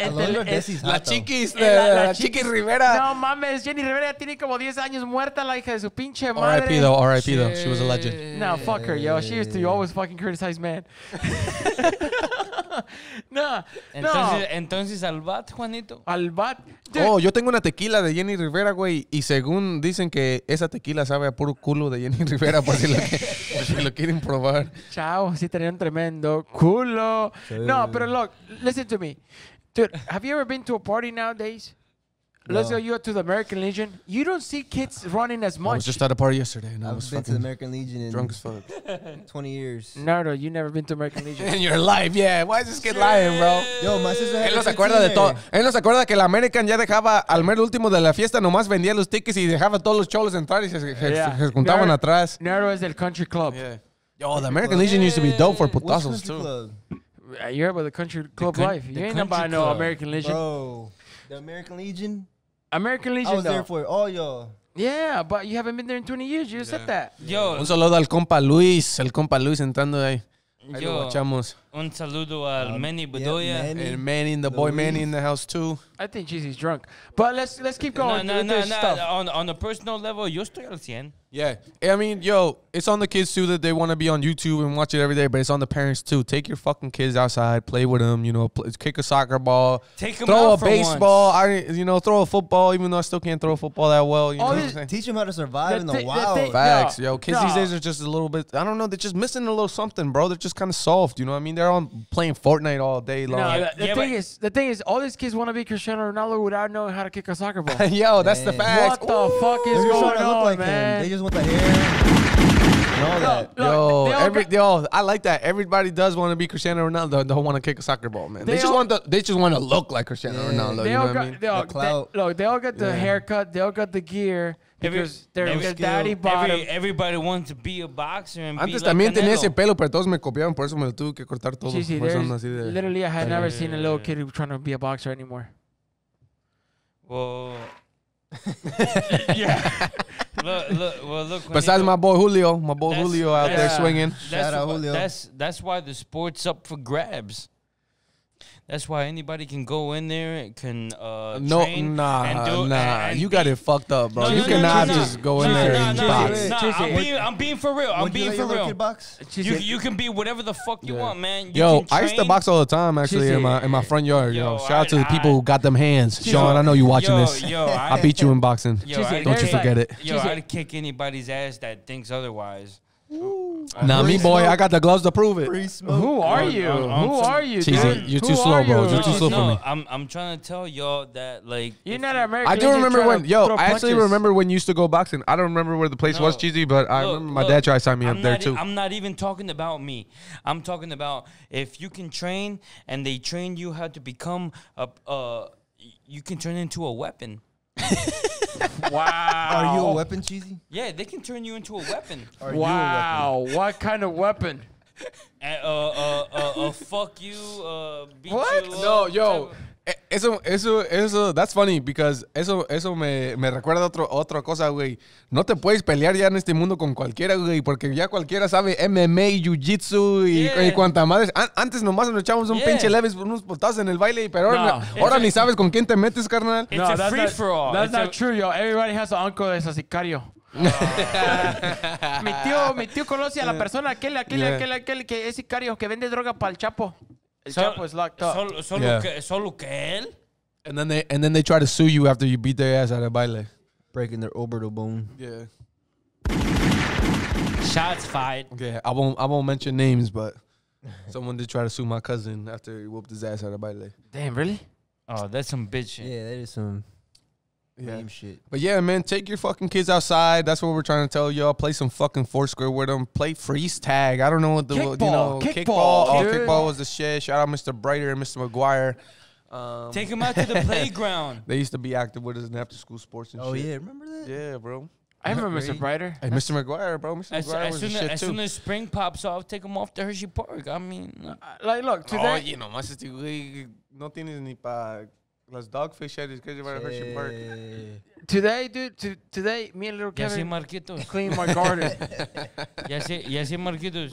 and, and, Desi's la chiquis, la, la, la chiquis Rivera. No mames, Jenny Rivera tiene como 10 años muerta, la hija de su pinche madre. R.I.P. though, R.I.P. though, she was a legend. No, fuck her, yo. She used to always was fucking criticized man. *laughs* no, entonces, al bat, Juanito. Al bat. Oh, yo tengo una tequila de Jenny Rivera, güey. Y según dicen que esa tequila sabe a puro culo de Jenny Rivera, por si lo, quieren probar. Chao, sí tenían tremendo culo. No, pero look, listen to me. Dude, have you ever been to a party nowadays? Let's go. You go to the American Legion. You don't see kids running as much. I was just at a party yesterday, and I, I was been to the American Legion in drunk as fuck. *laughs* Twenty years. Nardo, you never been to American *laughs* Legion in your life. Yeah, why is this kid lying, bro? Yo, my sister. Él no se acuerda de todo. Él no se acuerda que el American ya dejaba al mero último de la fiesta nomás vendía los tickets y dejaba todos los cholos entrar y se, se, se juntaban Nardo, atrás. Nardo es del Country Club. Yeah. Yo, the American Legion used to be dope for putazos too. Club? Uh, you are about the Country Club the life. You ain't about no American Legion. Bro, the American Legion. American Legion. I was there for all oh, y'all. Yeah, but you haven't been there in 20 years. You just said that. Yo. Un saludo al compa Luis, el compa Luis entrando ahí. Ahí Yo. lo Un saludo al Manny Bedoya. Manny. And Manny and the boy Manny in the house too. I think Jeezy's drunk. But let's let's keep going. No, no, with no, this no. Stuff. On, on a personal level, yo estoy al 100. Yeah. I mean, yo, it's on the kids too that they want to be on YouTube and watch it every day, but it's on the parents too. Take your fucking kids outside, play with them, you know, play, kick a soccer ball, them throw out a for baseball, I, you know, throw a football, even though I still can't throw a football that well. You know what I'm Teach them how to survive in the wild. Facts, yo. Kids these days are just a little bit, I don't know, they're just missing a little something, bro. They're just kind of soft, you know what I mean? They're they're on playing Fortnite all day long. No, the, the yeah, thing is, the thing is, all these kids want to be Cristiano Ronaldo without knowing how to kick a soccer ball. *laughs* Yo, that's Dang. the fact. What Ooh. the fuck is going on, like man? Him. They just want the hair. All that. No, yo, every, got, yo, I like that. Everybody does want to be Cristiano Ronaldo. Don't want to kick a soccer ball, man. They, they just all, want to. They just want to look like Cristiano yeah. Ronaldo. They you all know got, what I mean? They all, the clout. They, look, they all got the yeah. haircut. They all got the gear everybody wants to be a boxer and Antes be también like tenía ese pelo, pero todos me copiaban, por eso me lo tuve que cortar todo. Sí, sí, por eso así de, literally I had never seen a little eh. kid trying to be a boxer anymore. Well, *laughs* yeah. look, look, well, look. Besides my boy Julio, my boy Julio out there swinging. Shout out Julio. That's that's why the sport's up for grabs. That's why anybody can go in there and can uh, no nah do, nah and, and you got it fucked up, bro. No, you no, cannot no, just go in there and box. I'm being, I'm, being, for real. I'm Would being for real. Box? You you can be whatever the fuck you yeah. want, man. You yo, I used to box all the time actually in my in my front yard. Yo, yo. shout I, out to the people I, who got them hands. Sean, I know you watching yo, this. Yo, I beat you in boxing. Don't you forget it. Yo, I'd kick anybody's ass that thinks otherwise. Nah, me boy, I got the gloves to prove it. Who are you? Who are you, Cheesy, dude? you're Who too slow, bro. you? You're too slow for me. I'm I'm trying to tell y'all that like You're not American. I do remember when, yo, I actually remember when you used to go boxing. I don't remember where the place was, cheesy, but I remember my dad tried to sign me I'm up there too. I'm not even talking about me. I'm talking about if you can train and they train you how to become a uh, you can turn into a weapon wow. *laughs* Are you a weapon, Cheesy? Yeah, they can turn you into a weapon. Are you a wow. What kind of weapon? Uh, uh, uh, uh, uh, fuck you. Uh, beat What? You up, No, yo, Eh, eso, eso, eso, that's funny, because eso, eso me, me recuerda a otro, otra cosa, güey. No te puedes pelear ya en este mundo con cualquiera, güey, porque ya cualquiera sabe MMA, Jiu-Jitsu y, y cuanta madre. antes nomás nos echábamos un pinche leves, unos potazos en el baile, pero ahora, ni sabes con quién te metes, carnal. no, a free for all. That's not true, yo. Everybody has an uncle that's sicario. *laughs* mi tío, mi tío conoce a la *laughs* persona aquel, aquel, aquel, aquel que es sicario, que vende droga para el chapo. El Chapo is locked up. Solo, solo Yeah. que, solo que él. And then they and then they try to sue you after you beat their ass at a baile. breaking their orbital bone. Yeah. Shots fired. Okay. I won't I won't mention names, but someone did try to sue my cousin after he whooped his ass at a baile. Damn, really? Oh, that's some bitch Yeah, that is some yeah. lame shit. But yeah, man, take your fucking kids outside. That's what we're trying to tell y'all. Play some fucking Foursquare with them. Play freeze tag. I don't know what the kickball, you know kickball. kickball. Oh, kickball was the shit. Shout out Mr. Brighter and Mr. McGuire. Um, Take them out to the *laughs* playground. They used to be active with us in after school sports and oh, shit. yeah, remember that? Yeah, bro. I remember Mr. Brighter. Hey, Mr. McGuire, bro. Mr. As, McGuire as, was soon, shit as too. soon as spring pops off, take him off to Hershey Park. I mean, like, look, oh, today. Oh, you know, my sister, we no tienes ni para Las dogfish head is because you want to hurt your Today, dude, to, today, me and little Ya sé, Kevin Marquitos. my garden. *laughs* Ya sé, ya sé, Marquitos.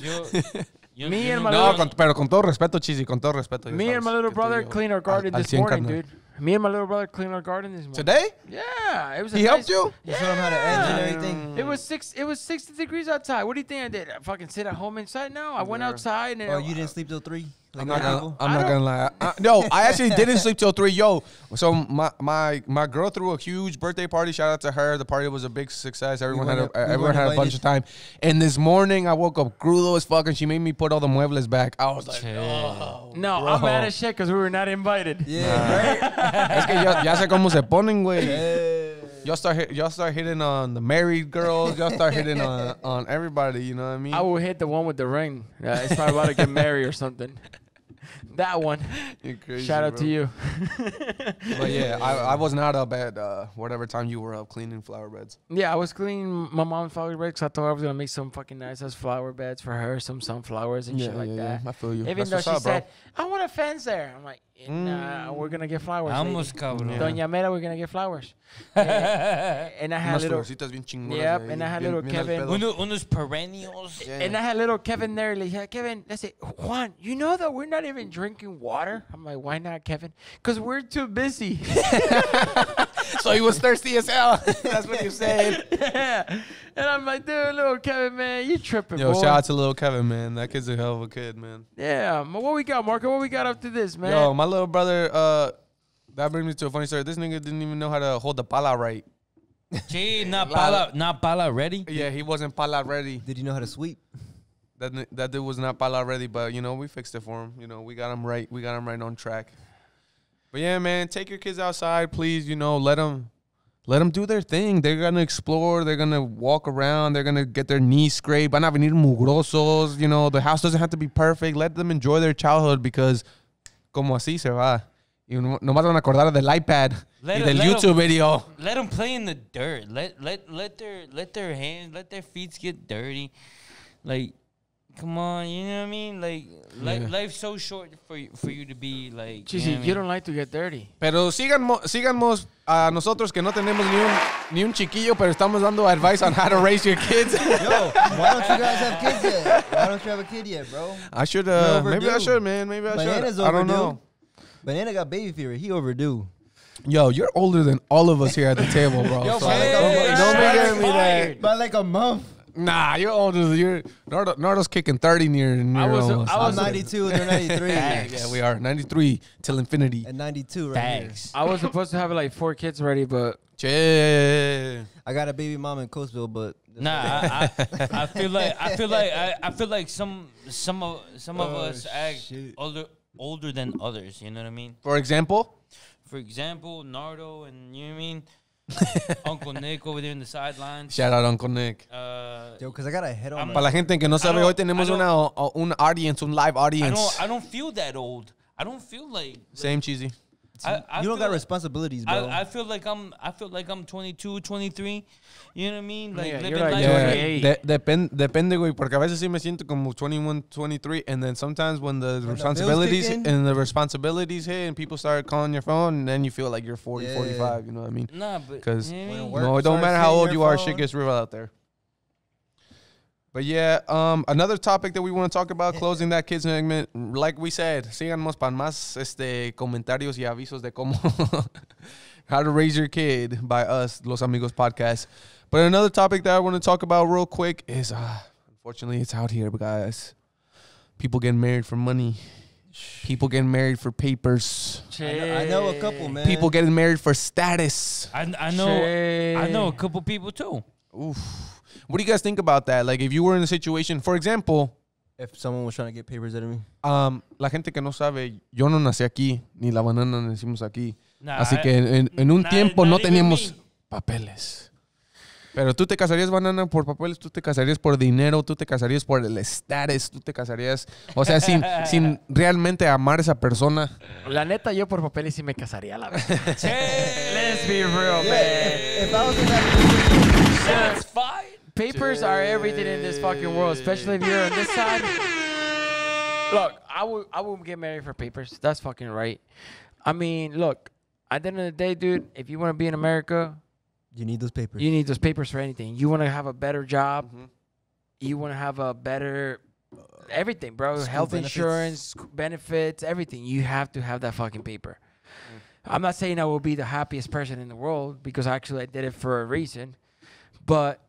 Yo. Me and my nunca- No, con- pero con todo respeto, Cheesy, con todo respeto. me and my little brother clean our garden al- al this morning, carnal. dude. Me and my little brother clean our garden this morning. Today? Yeah, it was. A He helped nice- you? You showed him how to edge everything. It was six. It was sixty degrees outside. What do you think I did? I fucking sit at home inside. No, I went outside and. Oh, you didn't sleep till three. Like I'm not. Gonna, I'm not gonna lie. I, no, I actually *laughs* didn't sleep till three. Yo, so my my my girl threw a huge birthday party. Shout out to her. The party was a big success. Everyone had a, everyone had a bunch of time. And this morning I woke up grulo as fuck, and she made me put all the muebles back. I was like, oh, no, bro. I'm mad as shit because we were not invited. Yeah, right. *laughs* es que ya, sé cómo se ponen, güey. Y'all start y'all start hitting on the married girls. Y'all start hitting on on everybody. You know what I mean? I will hit the one with the ring. Yeah, uh, it's probably about to get married or something. *laughs* that one. You're crazy. Shout out bro. to you. *laughs* but yeah, I, I was not up at uh, whatever time you were up cleaning flower beds. Yeah, I was cleaning my mom's flower beds. Cause I thought I was gonna make some fucking nice ass flower beds for her, some sunflowers and yeah, shit like yeah, that. Yeah. I feel you. Even That's though she up, said, "I want a fence there," I'm like, and uh, mm. we're gonna get flowers. Vamos, lady. cabrón. Doña Mera, we're gonna get flowers. *laughs* Eh, and I had Unas little. bien chingonas. Yep, ahí, and I had bien- little Kevin. Uno- unos perennials. Yeah. And I had little Kevin there. Like, "Yeah, Kevin, I say, Juan, you know that we're not even drinking water. I'm like, why not, Kevin? Because we're too busy. *laughs* *laughs* so he was thirsty as hell. *laughs* That's what you're saying. *laughs* Yeah. And I'm like, dude, little Kevin, man, you tripping, Yo, boy. shout out to little Kevin, man. That kid's a hell of a kid, man. Yeah. What we got, Marco? What we got up to this, man? Yo, my little brother, uh, that brings me to a funny story. This nigga didn't even know how to hold the pala right. Gee, *laughs* not pala, not pala ready. Yeah, he wasn't pala ready. Did you know how to sweep? That that dude was not pala ready, but you know we fixed it for him. You know we got him right. We got him right on track. But yeah, man, take your kids outside, please. You know, let them let them do their thing. They're gonna explore. They're gonna walk around. They're gonna get their knees scraped. Van a venir mugrosos. You know, the house doesn't have to be perfect. Let them enjoy their childhood because, como así se va. no más van a acordar del iPad let y del let YouTube them, video. Let them play in the dirt. Let let let their let their hands, let their feet get dirty. Like come on, you know what I mean? Like, li yeah. life's so short for you, for you to be like. Chisi, you, know you don't like to get dirty. Pero mo- síganmos a nosotros que no tenemos ni un ni un chiquillo, pero estamos dando advice on how to raise your kids. Yo, why don't you guys have kids yet? Why don't you have a kid yet, bro? I should. Uh, maybe I should, man. Maybe I Banana's should. Overdue. I don't know. Banana got baby fever. He overdue. Yo, you're older than all of us here at the table, bro. Yo, so, by, like don't, me that. By like a month. Nah, you're older. You're Nardo, Nardo's kicking thirty near. near I was almost. I was ninety two. They're ninety three. yeah, we are ninety three till infinity. And ninety two, right? Thanks. I was supposed to have like four kids already, but Chill. I got a baby mom in Coatesville, but nah, I, I, I, feel like I feel like I, I feel like some some of some of oh, us act older older than others. You know what I mean? For example, for example, Nardo, and you know what I mean. *laughs* Uncle Nick over there in the sidelines. Shout out Uncle Nick. Uh, Yo, because I got a head on. Para la gente que no sabe, hoy tenemos una un audience, un live audience. I don't, I don't feel that old. I don't feel like. Same cheesy. I, I you don't got like, responsibilities, bro. I, I, feel like I'm. I feel like I'm 22, 23. You know what I mean? Like yeah, living right, Yeah. Right. De depend, depende, güey, porque a veces sí me siento como 21, 23, and then sometimes when the responsibilities the and the responsibilities hit, and people start calling your phone, and then you feel like you're 40, yeah. 45. You know what I mean? Nah, but because no, it don't matter how old you phone. are, shit gets real out there. But yeah, um, another topic that we want to talk about, eh, closing eh. that kids segment. Like we said, síganos para más este, comentarios y avisos de cómo *laughs* how to raise your kid by us, Los Amigos Podcast. But another topic that I want to talk about real quick is, uh, unfortunately, it's out here, guys. People getting married for money. People getting married for papers. I know, I know a couple, man. People getting married for status. I, I know. Che. I know a couple people too. Oof. What do you guys think about that? Like, if you were in a situation, for example, if someone was trying to get papers me. Um, la gente que no sabe, yo no nací aquí, ni la banana nacimos aquí. Así que en, un tiempo no teníamos papeles. Pero tú te casarías, banana, por papeles, tú te casarías por dinero, tú te casarías por el estatus, tú te casarías, o sea, sin, *laughs* sin realmente amar a esa persona. La neta, yo por papeles sí me casaría, la verdad. *laughs* Let's be real, man. If, I papers are everything in this fucking world, especially if you're on this side. Look, I would I wouldn't get married for papers. That's fucking right. I mean, look, at the end of the day, dude, if you want to be in America, you need those papers. You need those papers for anything. You want to have a better job. Mm-hmm. You want to have a better everything, bro. School Health benefits. insurance, benefits, everything. You have to have that fucking paper. Mm. I'm not saying I will be the happiest person in the world because actually I did it for a reason, but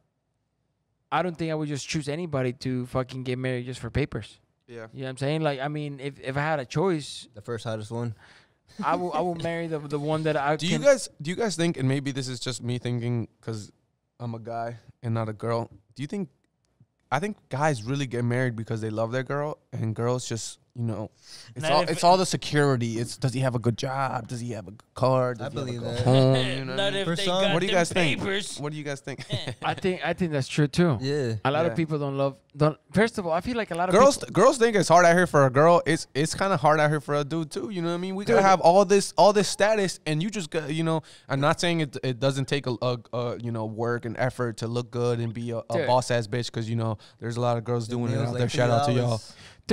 I don't think I would just choose anybody to fucking get married just for papers. Yeah. You know what I'm saying? Like, I mean, if, if I had a choice, The first hottest one. I will I will marry the the one that I Do you guys do you guys think and maybe this is just me thinking cuz I'm a guy and not a girl. Do you think I think guys really get married because they love their girl and girls just you know, it's all, it's all the security. It's does he have a good job? Does he have a good car? Does I believe that. Home, *laughs* *laughs* you know what, I what do you guys papers. think? What do you guys think? *laughs* I think I think that's true too. Yeah. A lot yeah. of people don't love don't. First of all, I feel like a lot of girls people, girls think it's hard out here for a girl. It's it's kind of hard out here for a dude too. You know what I mean? We could have all this all this status, and you just got you know. I'm not saying it it doesn't take a, a, a you know work and effort to look good and be a, a boss ass bitch because you know there's a lot of girls doing it. Out there. Shout out to y'all.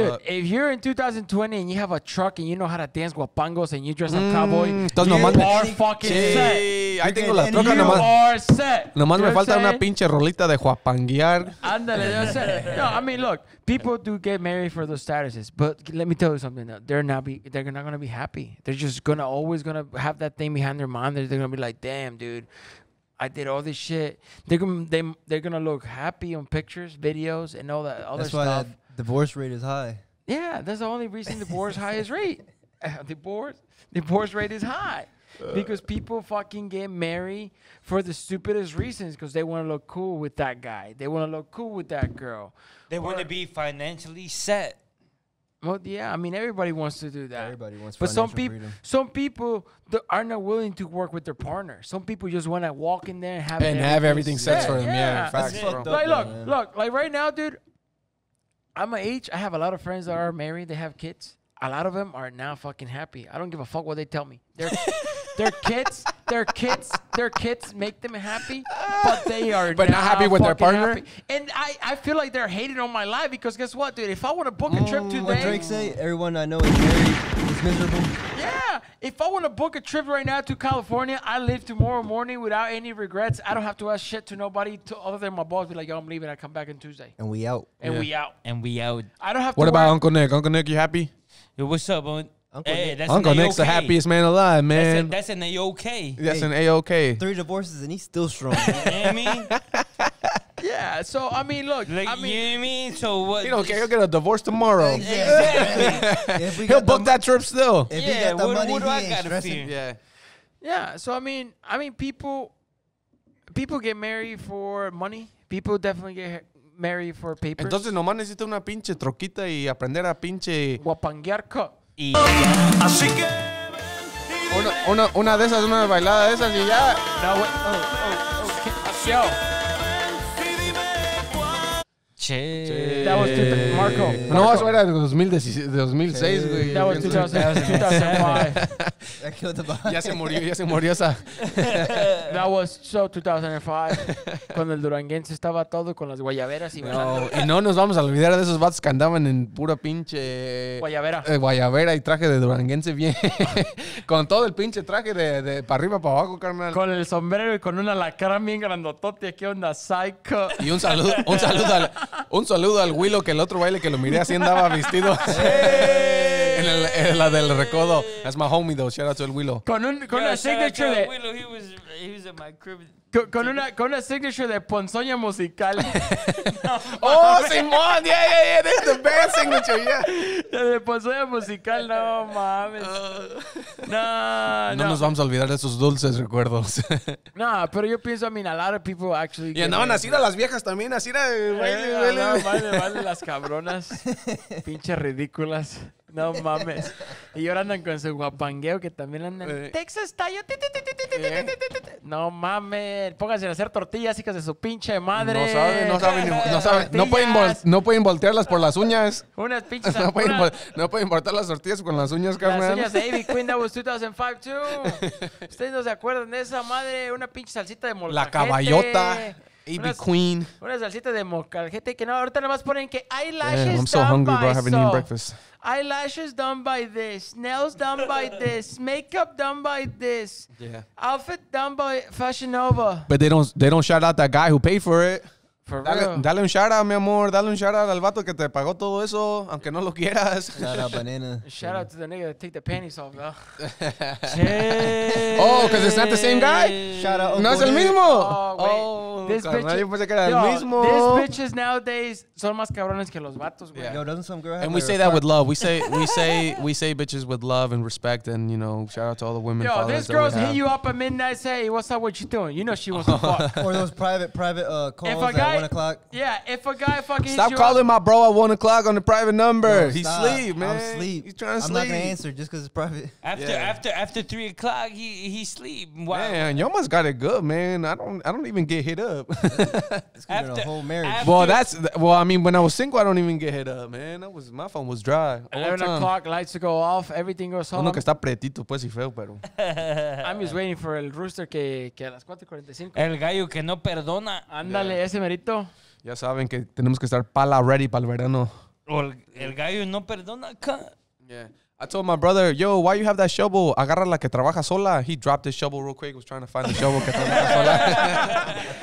Dude, up. if you're in 2020 and you have a truck and you know how to dance guapangos and you dress up mm, cowboy, you nomás are me, fucking sí, set. Ahí tengo la troca nomás. are set. No Nomás me falta una pinche rolita de guapanguear. Ándale, yo sé. No, I mean, look, people do get married for those statuses, but let me tell you something. Though. They're not be, they're not gonna be happy. They're just gonna always gonna have that thing behind their mind. They're, they're gonna be like, damn, dude. I did all this shit. They're gonna they, they're gonna look happy on pictures, videos, and all that other That's stuff. Why Divorce rate is high. Yeah, that's the only reason divorce high is rate. *laughs* Uh, divorce divorce rate is high because people fucking get married for the stupidest reasons because they want to look cool with that guy. They want to look cool with that girl. They want to be financially set. Well, yeah, I mean everybody wants to do that. Everybody wants, but some people, some people th- are not willing to work with their partner. Some people just want to walk in there and have and everything have everything set, set for them. Yeah, yeah. Facts, like, look, look, like right now, dude, I'm my age. I have a lot of friends that are married. They have kids. A lot of them are now fucking happy. I don't give a fuck what they tell me. Their *laughs* their kids, their kids, their kids make them happy, but they are but not happy with their partner. Happy. And I, I feel like they're hating on my life because guess what, dude? If I want to book a trip mm, today, what Drake say? Everyone I know is married is *laughs* miserable. Yeah. If I want to book a trip right now to California, I leave tomorrow morning without any regrets. I don't have to ask shit to nobody to, other than my boss. Be like, yo, I'm leaving. I come back on Tuesday. And we out. And Yeah. we out. And we out. I don't have What to. about Uncle Nick? Uncle Nick, you happy? Yo, what's up, Uncle? Uncle Nick- that's Uncle Nick's the happiest man alive, That's, a, man. that's an AOK. That's, Hey. an AOK. Three divorces and he's still strong. *laughs* You know what I mean? *laughs* yeah. So I mean, look. Like, I mean, you mean? So what? He don't care. He'll get a divorce tomorrow. Exactly. *laughs* he'll book that trip still. If yeah. What, money, what do I gotta fear? Yeah. Yeah. So I mean, I mean, people, people get married for money. People definitely get married for papers. Entonces nomás necesito una pinche troquita y aprender a pinche. Guapanguear cup. Y. Así que. Una, una, una de esas, una bailada de esas y ya. No, wait. Oh, oh, oh. Yo. Marco, No, eso era de 2006, güey. Ya se murió, ya se murió esa. *laughs* That was so 2005. cuando el duranguense estaba todo con las guayaberas y No, y no nos vamos a olvidar de esos vatos que andaban en pura pinche. Guayabera. Eh, guayabera y traje de duranguense bien. *laughs* con todo el pinche traje de, para arriba, para abajo, carnal. Con el sombrero y con una lacra bien grandotote. ¿Qué onda, psycho? Y un saludo, un saludo al, un saludo al Willow, que el otro baile que lo miré así andaba vestido. *laughs* en, la del recodo. es my homie el Willow. Con, un, con una signature de... Con, una, signature de ponzoña musical. *laughs* *laughs* ¡Oh, oh Simón! Yeah, yeah, yeah. This the best signature, yeah. *laughs* De ponzoña musical, no mames. Uh. No, no. nos vamos a olvidar de esos dulces recuerdos. no, pero yo pienso, I mean, a lot of people actually... Y andaban así a las viejas también, así era... Vale, vale, vale las cabronas. Pinches ridículas. No mames. Y ahora andan con su guapangueo que también andan. en eh. Texas tayo. Eh. No mames. Pónganse a hacer tortillas, hijas de su pinche madre. No saben, no saben. No, saben. no, pueden, no pueden voltearlas por las uñas. Unas *laughs* pinches. No pueden, no voltear las tortillas con las uñas, carnal. Las uñas de Queen, that 2005 *laughs* Ustedes no se acuerdan de esa madre. Una pinche salsita de molcajete. La caballota. AB Queen. Unas salsita de mocalgete que no, ahorita nada más ponen que eyelashes Damn, I'm so done hungry, by bro. I haven't so. eaten breakfast. Eyelashes done by this. Nails done by *laughs* this. Makeup done by this. Yeah. Outfit done by Fashion Nova. But they don't they don't shout out that guy who paid for it. Dale, dale, un shout out, mi amor. Dale un shout out al vato que te pagó todo eso, aunque no lo quieras. Shout out, banana. Shout out to the nigga that take the panties off, though. *laughs* oh, because it's not the same guy. Shout out. No es el mismo. Oh, oh this bitch. Yo pensé que era yo, el mismo. These bitches nowadays son más cabrones que los vatos, güey. Yeah. Yo, doesn't some girl And we say that with love. We say *laughs* we say we say bitches with love and respect, and you know, shout out to all the women. Yo, this girl's hit you up at midnight, say, hey, "What's up? What you doing?" You know, she wants to *laughs* fuck. Or those private private uh, calls. If a guy one o'clock. Yeah, if a guy fucking stop calling up, my bro at one o'clock on the private number. he He's sleep, man. I'm sleep. He's trying to sleep. I'm not gonna answer just because it's private. After yeah. after after three o'clock, he he sleep. Man, you almost got it good, man. I don't I don't even get hit up. *laughs* after, a whole marriage. After, well, that's well. I mean, when I was single, I don't even get hit up, man. That was my phone was dry. Eleven o'clock, lights to go off, everything goes home. Uno que está pretito, pues y feo, pero. *laughs* I'm just waiting for el rooster que que a las 4:45. El gallo que no perdona. Ándale, yeah. ese merito. Ya saben que tenemos que estar pala ready para el verano. O el, el gallo no perdona acá. Yeah. I told my brother, yo, why you have that shovel? Agarra la que trabaja sola. He dropped his shovel real quick. Was trying to find the shovel que trabaja sola. *laughs*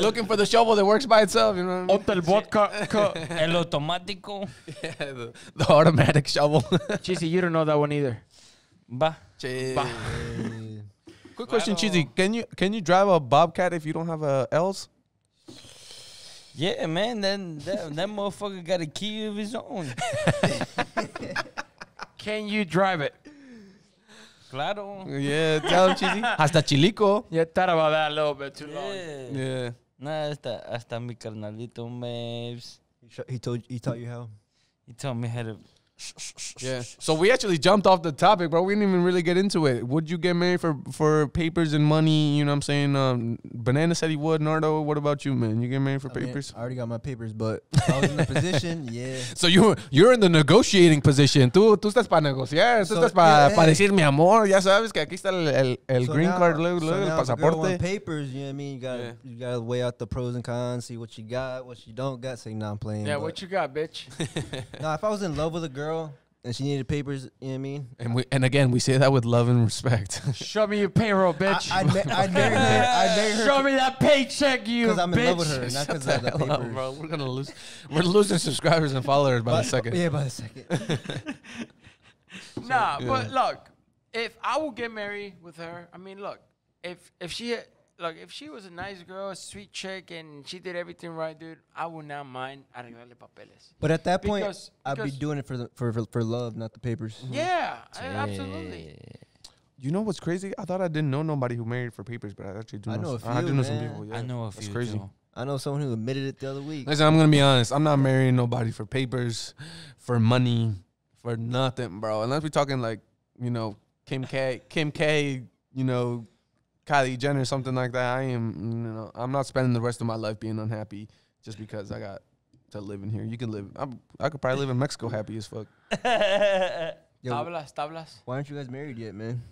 Looking for the shovel that works by itself. You know what I mean? vodka. *laughs* el automático. Yeah, the, the, automatic shovel. *laughs* Cheesy, you don't know that one either. Bah. Quick question, Cheesy. Can you can you drive a Bobcat if you don't have a L's? Yeah, man. Then that, that motherfucker got a key of his own. *laughs* Can you drive it? Claro. Yeah, tell him, Cheesy. *laughs* Hasta Chilico. Yeah, thought about that a little bit too Yeah. long. Yeah. Nah, hasta, hasta mi carnalito Maves. He, sh- he told he taught you how. He taught me how to yeah. So we actually jumped off the topic, bro. We didn't even really get into it. Would you get married for for papers and money? You know what I'm saying? Um, Banana said he would. Nardo, what about you, man? You get married for I mean, papers? I already got my papers, but I was in the position, *laughs* yeah. So you you're in the negotiating position. Tú tú estás para negociar. Tú so, estás para yeah, decir mi amor. Ya sabes que aquí está el, el, el so green now, card, luego, so luego el pasaporte. papers, you know what I mean? You got yeah. you got to weigh out the pros and cons, see what you got, what you don't got. Say, nah, I'm playing. Yeah, but. what you got, bitch? *laughs* nah, if I was in love with a girl girl and she needed papers. You know what I mean? And we and again we say that with love and respect. *laughs* Show me your payroll, bitch. I, would ma- marry her. I'd marry her. Show me that paycheck, you because I'm bitch. in love with her, not because of the papers. Up, bro. We're gonna lose. We're losing subscribers and followers by, by the second. Yeah, by the second. *laughs* so, nah, yeah. but look, if I will get married with her, I mean, look, if if she look, if she was a nice girl, a sweet chick, and she did everything right, dude, I would not mind arreglarle papeles. But at that point, because, I'd because be doing it for the for, for, love, not the papers. Yeah, I, absolutely. You know what's crazy? I thought I didn't know nobody who married for papers, but I actually do. I know, know some, a few. I do know some people. Yeah. I know a few. That's crazy. Too. I know someone who admitted it the other week. Listen, I'm gonna be honest. I'm not marrying nobody for papers, for money, for nothing, bro. Unless we're talking like you know Kim K, Kim K, you know Kylie Jenner or something like that. I am, you know, I'm not spending the rest of my life being unhappy just because I got to live in here. You can live. I'm, I could probably live in Mexico happy as fuck. *laughs* Yo, tablas, tablas. Why aren't you guys married yet, man?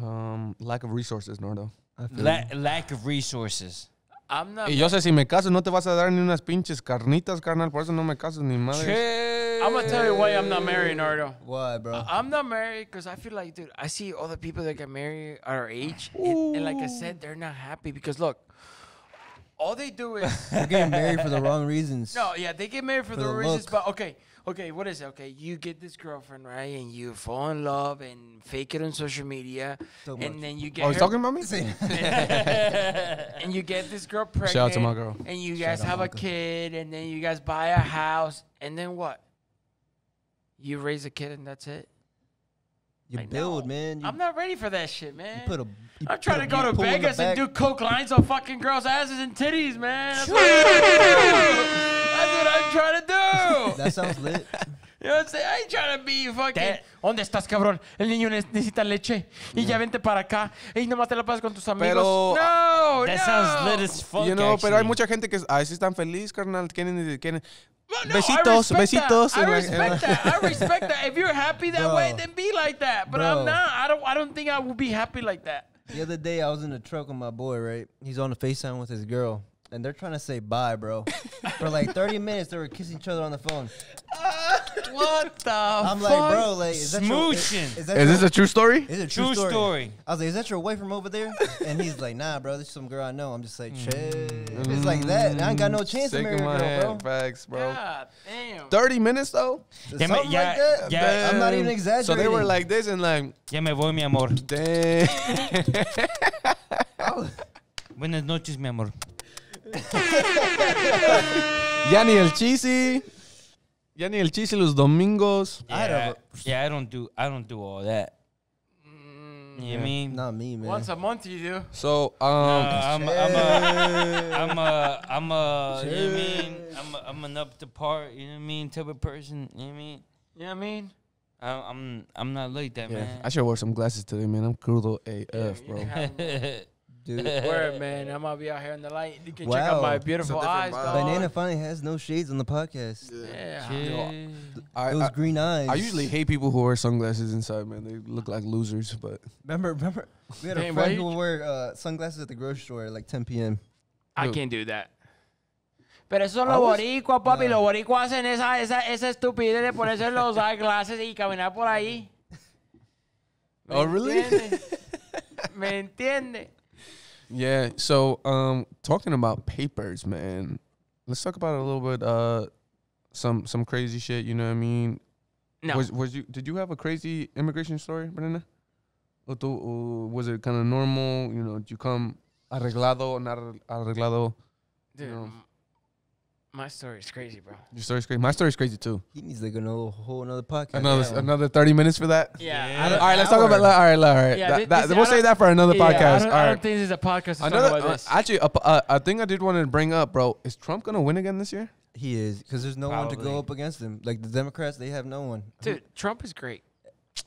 Um, lack of resources, Nardo. La lack of resources. I'm not. Y yo sé si me caso no te vas a dar ni unas pinches carnitas, carnal. Por eso no me caso ni madre. I'm gonna tell you why I'm not married, Nardo. Why, bro? I- am not married because I feel like, dude, I see all the people that get married our age, and, and like I said, they're not happy because look, all they do is *laughs* they are getting married for the *laughs* wrong reasons. no, yeah, they get married for, the, the reasons, look. but okay, okay, what is it? Okay, you get this girlfriend, right? And you fall in love and fake it on social media, So much. and then you get. Oh, he's talking about me? *laughs* and you get this girl pregnant. Shout out to my girl. And you guys have a girl. kid, and then you guys buy a house, and then what? you raise a kid and that's it. You I build, know. man. You, I'm not ready for that shit, man. You put a, you I'm trying to go to Vegas and do coke lines on fucking girls' asses and titties, man. That's, what, I'm, that's what I'm trying to do. *laughs* that sounds lit. You know what I'm saying? I ain't trying to be fucking. ¿Qué? ¿Dónde estás, cabrón? El niño necesita leche. Y ya vente para acá. Y nomás te la pasas con tus amigos. Pero- ah, no, That sounds lit as fuck. You know, pero hay mucha gente que a veces están feliz, carnal. Quieren, quieren. Besitos, respect besitos. That. I respect that. I respect that. If you're happy that way, then be like that. But I'm not. I don't. I don't think I will be happy like that. The other day, I was in the truck with my boy, right? He's on the FaceTime with his girl. and they're trying to say bye, bro. *laughs* For like 30 minutes, they were kissing each other on the phone. *laughs* what the? I'm fuck? like, bro, like, is that your, is, is, that Is this a true story? Is it a true, True story? story. I was like, is that your wife from over there? And he's like, nah, bro, this is some girl I know. I'm just like, mm. shit. It's like that. I ain't got no chance to Sick a my girl, bro. facts, bro. God damn. 30 minutes though? Yeah, ma- Something yeah, like that. yeah. I'm not even exaggerating. So they were like this and like, Yeah, me voy, mi amor. damn. *laughs* Buenas noches, mi amor. Yanni el Cheesy. Yanni el Cheesy los domingos. Yeah, I don't, yeah, I don't do I don't do all that. You yeah. mean not me, man. Once a month you do. So um, uh, I'm, I'm a, I'm a, I'm a, you mean? I'm, a, I'm an up to par, you know what I mean, type of person. You know what I mean? You know what I mean? I, am I'm not like that, yeah. man. I should wear some glasses today, man. I'm crudo AF, yeah, bro. *laughs* dude. *laughs* Word, *laughs* man. I'm gonna be out here in the light. You can wow. check out my beautiful eyes. Dog. Banana finally has no shades on the podcast. Yeah, yeah. those I, green eyes. I usually hate people who wear sunglasses inside, man. They look like losers. But remember, remember, we had Damn, a friend who wore uh, sunglasses at the grocery store at like 10 p.m. I can't do that. Pero esos son los boricuas, papi. Uh, los boricuas hacen esa, esa, esa estupidez de ponerse los *laughs* eyeglasses y caminar por ahí. Oh, ¿Me oh, really? ¿Me entiende? Yeah. So, um, talking about papers, man. Let's talk about a little bit. Uh, some some crazy shit. You know what I mean? No. Was was you? Did you have a crazy immigration story, Brenda? Or was it kind of normal? You know, did you come arreglado, not arreglado? Dude, you know? My story is crazy, bro. Your story's crazy. My story's crazy too. He needs like another whole another podcast. Another yeah. another thirty minutes for that. Yeah. yeah. All right, let's talk about. All right, all right. Yeah, that, that, we'll save that for another yeah, podcast. I don't, all right. I don't think this is a podcast. Another uh, actually, a, a, a thing I did want to bring up, bro. Is Trump gonna win again this year? He is because there's no Probably. one to go up against him. Like the Democrats, they have no one. Dude, Trump is great.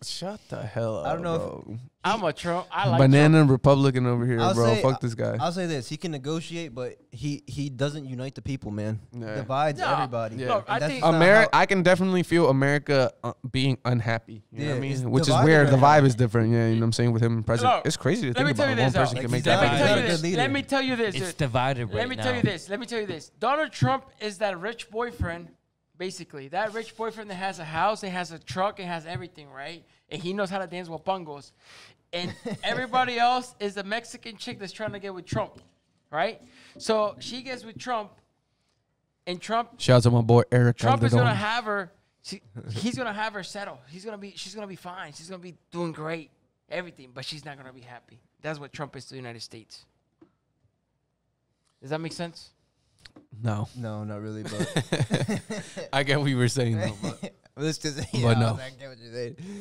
Shut the hell up. I don't know. Bro. If I'm a Trump. I like banana Trump. Republican over here, I'll bro. Say, Fuck uh, this guy. I'll say this: he can negotiate, but he he doesn't unite the people, man. Yeah. Divides no, everybody. Yeah. No, I think America. I can definitely feel America uh, being unhappy. You yeah, know what I mean? Which is where the vibe is different. Yeah, you know what I'm saying with him president. No, it's crazy to think about. One this, person can make that. Let me tell you this. Let me tell you this. Let me tell you this. Let me tell you this. Donald Trump is that rich boyfriend basically. That rich boyfriend that has a house, it has a truck, it has everything, right? And he knows how to dance with bungles. And *laughs* everybody else is the Mexican chick that's trying to get with Trump, right? So she gets with Trump, and Trump. Shouts out my boy Eric. Trump is gonna have her. She, *laughs* he's gonna have her settle. He's gonna be. She's gonna be fine. She's gonna be doing great. Everything, but she's not gonna be happy. That's what Trump is to the United States. Does that make sense? No. No, not really. But *laughs* I get what you were saying though. But. *laughs* but no.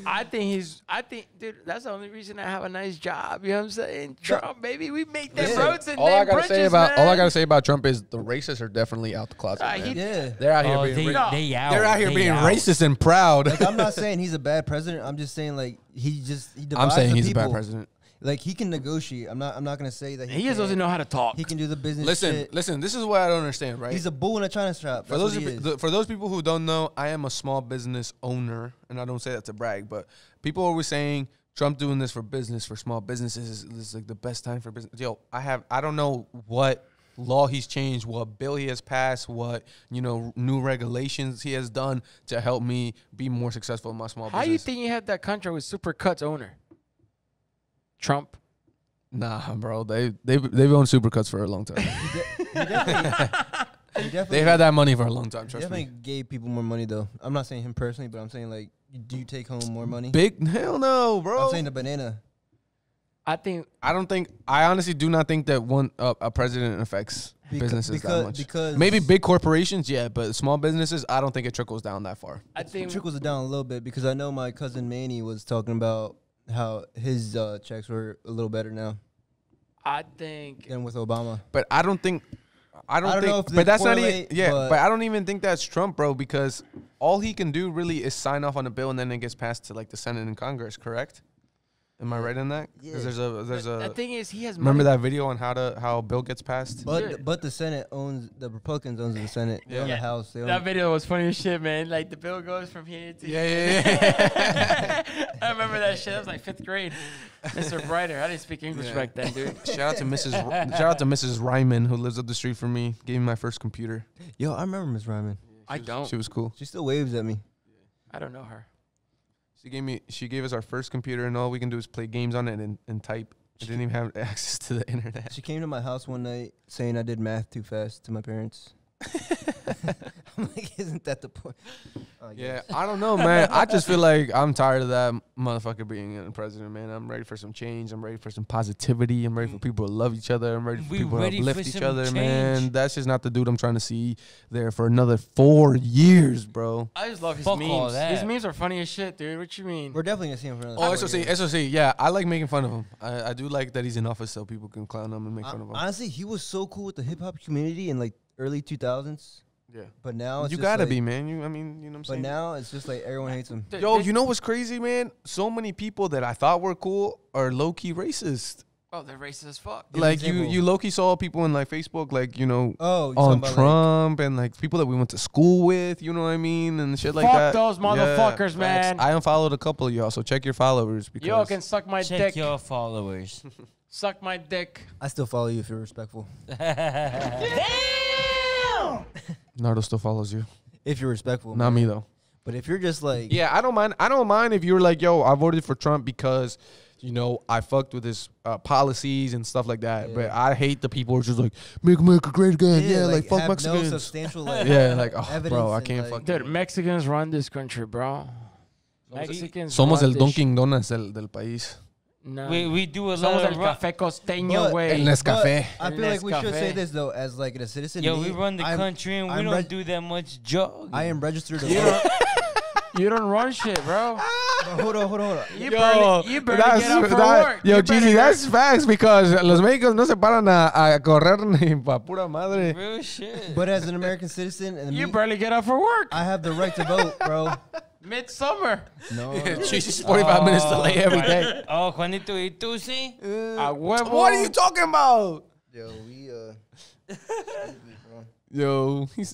I think he's. I think, dude, that's the only reason I have a nice job. You know what I'm saying? Trump, baby, we make them yeah. roads and all I gotta bridges, say about man. all I gotta say about Trump is the racists are definitely out the closet. Uh, he, yeah, they're out oh, here being they, ra- they out. They're out here they being out. racist and proud. Like, I'm not *laughs* saying he's a bad president. I'm just saying like he just he. I'm saying he's people. a bad president. Like he can negotiate. I'm not. I'm not gonna say that he, he doesn't know how to talk. He can do the business. Listen, shit. listen. This is what I don't understand. Right? He's a bull in a china shop. For those the, for those people who don't know, I am a small business owner, and I don't say that to brag, but people are always saying Trump doing this for business for small businesses is like the best time for business. Yo, I have. I don't know what law he's changed, what bill he has passed, what you know new regulations he has done to help me be more successful in my small. How business. you think you had that contract with Supercuts owner? Trump. Nah, bro. They they they've owned supercuts for a long time. *laughs* They've had that money for a long time. Trust definitely me. gave people more money though. I'm not saying him personally, but I'm saying like, do you take home more money? Big hell no, bro. I'm saying the banana. I think I don't think I honestly do not think that one uh, a president affects Beca- businesses that much. Because maybe big corporations, yeah, but small businesses, I don't think it trickles down that far. I think it trickles it down a little bit because I know my cousin Manny was talking about how his uh, checks were a little better now I think than with Obama. But I don't think. I don't, I don't think, but that's not even yeah. But, but, I don't even think that's Trump, bro, because all he can do really is sign off on a bill and then it gets passed to like the Senate and Congress, correct? Am I right in that? Yeah. there's a there's a. The thing is, he has. Remember money. that video on how to how a bill gets passed. But but the Senate owns the Republicans owns the Senate. They yeah. own the House. They own that video was funny as shit, man. Like the bill goes from here to. Yeah, yeah, yeah. *laughs* I remember that shit. I was like fifth grade. Mr. Brighter, I didn't speak English yeah. back then, dude. *laughs* Shout out to Mrs. R- shout out to Mrs. Ryman who lives up the street from me. Gave me my first computer. Yo, I remember Miss Ryman. I was, don't. She was cool. She still waves at me. I don't know her. She gave me. She gave us our first computer, and all we can do is play games on it and, and type. She I didn't even have *laughs* access to the internet. She came to my house one night saying I did math too fast to my parents. *laughs* *laughs* I'm like, isn't that the point? Oh, yeah, I don't know, man. I just feel *laughs* like I'm tired of that motherfucker being the president, man. I'm ready for some change. I'm ready for some positivity. I'm ready for mm. people to love each other. I'm ready for we people to uplift each other, change. man. That's just not the dude I'm trying to see there for another four years, bro. I just love his Fuck memes. His memes are funny as shit, dude. What you mean? We're definitely gonna see him for another. Oh, SOC, years. SOC. Yeah, I like making fun of him. I, I do like that he's in office so people can clown him and make fun of him. Honestly, he was so cool with the hip hop community in like early 2000s. Yeah. But now it's you just gotta like- be, man. You, I mean, you know what I'm saying. But now it's just like everyone hates him. Yo, you know what's crazy, man? So many people that I thought were cool are low key racist. oh, they're racist as fuck. like you, you low key saw people in like Facebook, like you know, Oh, on like- Trump and like people that we went to school with. You know what I mean? And shit like Fuck that. those motherfuckers, man. I unfollowed a couple of y'all, so check your followers because Yo can suck my Check dick. your followers. *laughs* Suck my dick. I still follow you if you're respectful. *laughs* Damn! Nardo still follows you. If you're respectful. Not man. me though. But if you're just like Yeah, I don't mind I don't mind if you are like, yo, I voted for Trump because you know, I fucked with his uh, policies and stuff like that. Yeah. But I hate the people who are just like, make America great again. Yeah, yeah like, like, fuck Mexicans. No substantial, like, *laughs* yeah, like, oh, bro, I can't like, fuck. Dude, Mexicans run this country, bro. Mexicans Somos el Dunkin' Donuts del, del país. No. We, we do a lot of café costeño, But- güey. El Nescafé. I feel like we should say this though, as like a citizen. Yo, we run the I'm- country and we I'm don't reg- do that much jogging. I am registered to vote. *laughs* You don't run shit, bro. *laughs* hold on, hold on, hold on. You barely, you barely get up for that- work. Yo, You that's facts because los médicos no se paran a, a correr ni pa pura madre. Real shit. But as an American citizen, and You me, barely get up for work. I have the right to vote, bro. *laughs* Midsummer. No. It's *laughs* 45 uh, minutes delay every day. Oh, Juanito y tú sí. A uh, huevo. What are you talking about? Yo, we uh. *laughs* Yo, he,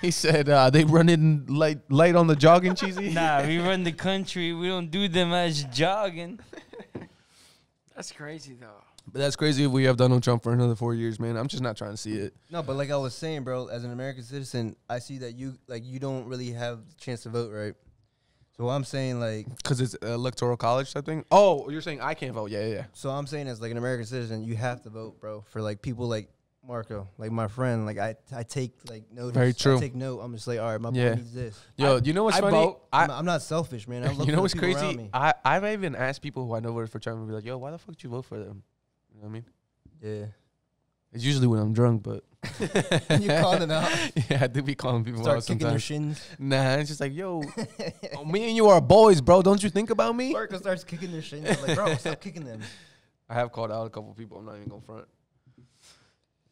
he said uh, they run in light light on the jogging cheesy. *laughs* Nah, we run the country. We don't do them as jogging. That's crazy though. But that's crazy if we have Donald Trump for another four years, man. I'm just not trying to see it. No, but like I was saying, bro, as an American citizen, I see that you like you don't really have the chance to vote, right? So I'm saying like because it's electoral college type thing. Oh, you're saying I can't vote? Yeah, yeah. yeah. So I'm saying as like an American citizen, you have to vote, bro, for like people like Marco, like my friend. Like I, I take like notice. Very true. I take note. I'm just like, all right, my yeah. boy needs this. Yo, I, you know what's I funny? Vote. I, am not selfish, man. I *laughs* look you know what's crazy? I I have even asked people who I know voted for Trump and be like, yo, why the fuck did you vote for them? You know what I mean? Yeah. It's usually when I'm drunk, but *laughs* you calling out? *laughs* Yeah, I do be calling people Start out kicking sometimes. your shins. Nah, it's just like, yo, *laughs* me and you are boys, bro. Don't you think about me? Marco starts kicking their shins. I'm like, bro, stop kicking them. I have called out a couple people. I'm not even gonna front.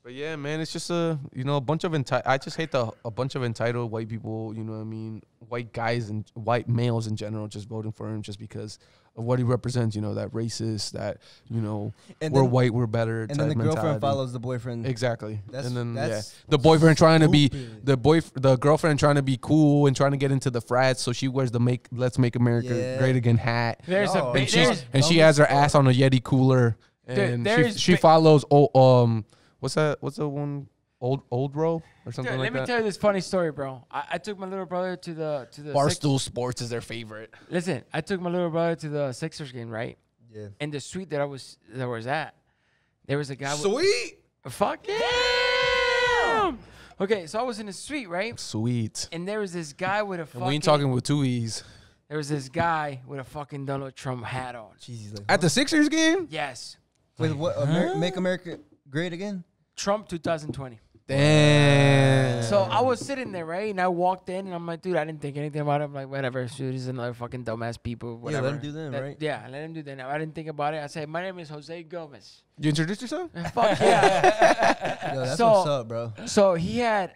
But yeah, man, it's just a you know a bunch of enti- I just hate the a bunch of entitled white people. You know what I mean? White guys and white males in general just voting for him just because of what he represents. You know, that racist, that you know, and we're then, white, we're better. And then the mentality. girlfriend follows the boyfriend. Exactly. That's, and then yeah, the boyfriend trying to be the boy, the girlfriend trying to be cool and trying to get into the frats, so she wears the make "Let's Make America yeah. Great Again" hat. There's a and, there's and she has her ass on a Yeti cooler, and there, she, she follows. Oh, um, what's that? What's the one? Old Old Row or something Dude, like let that. Let me tell you this funny story, bro. I, I, took my little brother to the to the Barstool Six- Sports is their favorite. Listen, I took my little brother to the Sixers game, right? Yeah. And the suite that I was that I was at, there was a guy. Sweet. With, fuck yeah. Damn! Okay, so I was in the suite, right? Sweet. And there was this guy with a. Fucking, we ain't talking with two e's. There was this guy with a fucking Donald Trump hat on. Jesus. at the Sixers game. Yes. With what? Amer- huh? Make America Great Again. Trump 2020. Damn. So I was sitting there, right? And I walked in and I'm like, dude, I didn't think anything about it. I'm like, whatever, shoot, he's another fucking dumbass people. Whatever. Yeah, let him do them, that, right? Yeah, let him do them. I didn't think about it. I said, my name is Jose Gomez. You introduced yourself? *laughs* Fuck yeah. *laughs* Yo, that's so, what's up, bro. So he had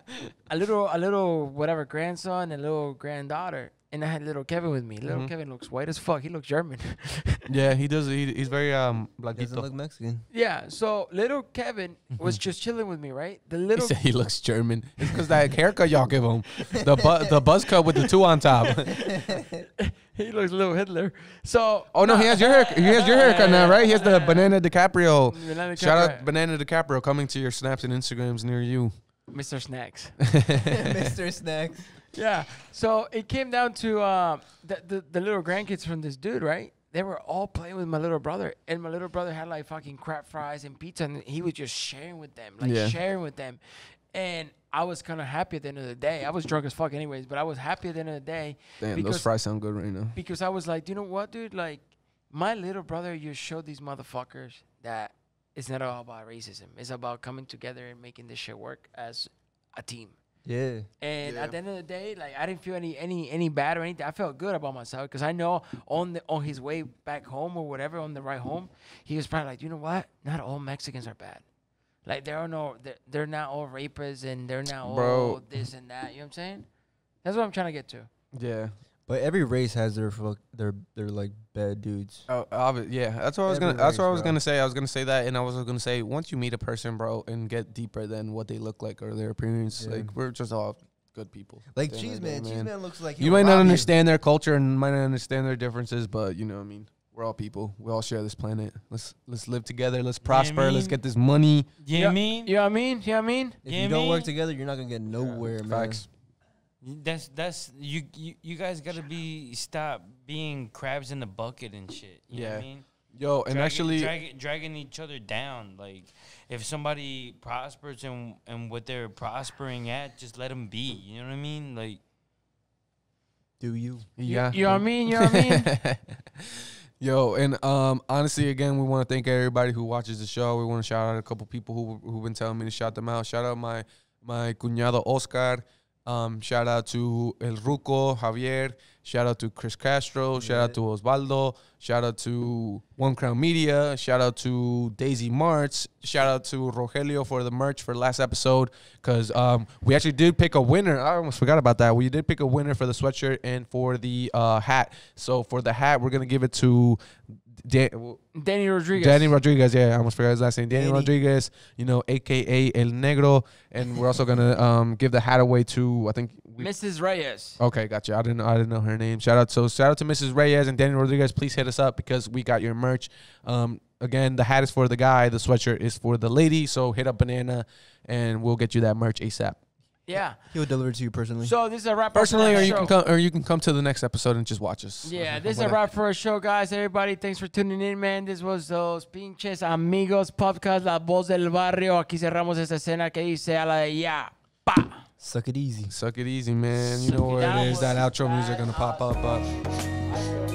a little, a little, whatever, grandson and a little granddaughter and I had little Kevin with me. Little mm -hmm. Kevin looks white as fuck. He looks German. *laughs* yeah, he does. He, he's very um Doesn't look Mexican. Yeah. So little Kevin was *laughs* just chilling with me, right? The little he, he looks German. It's because that *laughs* haircut y'all give him, the bu- the buzz cut with the two on top. he looks little Hitler. So oh no, nah. he has your hair. He has your haircut now, right? He has the Banana DiCaprio. Banana DiCaprio. Shout out Banana DiCaprio coming to your snaps and Instagrams near you. Mr. Snacks. Mr. Snacks yeah. So it came down to uh, the, the, the little grandkids from this dude, right? They were all playing with my little brother, and my little brother had like fucking crab fries and pizza, and he was just sharing with them, like Yeah. sharing with them. And I was kind of happy at the end of the day. I was drunk as fuck, anyways, but I was happy at the end of the day Damn, those because fries sound good right now. because I was like, you know what, dude? Like, my little brother, you showed these motherfuckers that it's not all about racism. It's about coming together and making this shit work as a team. Yeah. And yeah. at the end of the day, like I didn't feel any any any bad or anything. I felt good about myself because I know on the on his way back home or whatever on the right home, he was probably like, you know what? Not all Mexicans are bad. Like there are no they're, they're not all rapists and they're not Bro. all this and that. You know what I'm saying? That's what I'm trying to get to. Yeah. But every race has their fuck- their their like bad dudes. Oh, yeah. That's what I was gonna. That's what I was gonna say. I was gonna say that, and I was gonna say once you meet a person, bro, and get deeper than what they look like or their appearance, Yeah. like we're just all good people. Like cheese man, cheese man looks like You might not understand their culture and might not understand their differences, but you know what I mean. We're all people. We all share this planet. Let's let's live together. Let's I prosper. Let's get this money. You know what I mean? You know what I mean? You know what I mean? If you don't work together, you're not gonna get nowhere, man. Facts. That's that's you you, you guys gotta Shut be stop being crabs in the bucket and shit. You yeah. know what I mean? Yo, and dragging, actually dragging, dragging each other down. Like if somebody prospers and and what they're prospering at, just let them be. You know what I mean? Like do you? Yeah. You, you know what I mean? You know what I mean? *laughs* Yo, and um, honestly, again, we want to thank everybody who watches the show. We want to shout out a couple people who who've been telling me to shout them out. Shout out my my cuñado Oscar. Um, shout out to El Ruco, Javier. Shout out to Chris Castro. Yeah. Shout out to Osvaldo. Shout out to One Crown Media. Shout out to Daisy Martz. Shout out to Rogelio for the merch for last episode because um, we actually did pick a winner. I almost forgot about that. We did pick a winner for the sweatshirt and for the uh, hat. So for the hat, we're gonna give it to Dan, Danny Rodriguez. Danny Rodriguez. Yeah, I almost forgot his last name. Danny, Danny. Rodriguez. You know, aka El Negro. And we're also gonna um, give the hat away to I think we, Mrs. Reyes. Okay, gotcha. I didn't I didn't know her name. Shout out so shout out to Mrs. Reyes and Danny Rodriguez. Please hit us up because we got your merch. Um, again, the hat is for the guy, the sweatshirt is for the lady. So hit up Banana, and we'll get you that merch asap. Yeah, he'll deliver it to you personally. So this is a wrap. Personally, or you show. can come, or you can come to the next episode and just watch us. Yeah, this is a wrap for our show, guys. Everybody, thanks for tuning in, man. This was those pinches amigos podcast, la voz del barrio. Aquí cerramos esta escena que dice a la de ya. Pa. Suck it easy. Suck it easy, man. You know where it is. That outro music gonna pop up. up. Uh.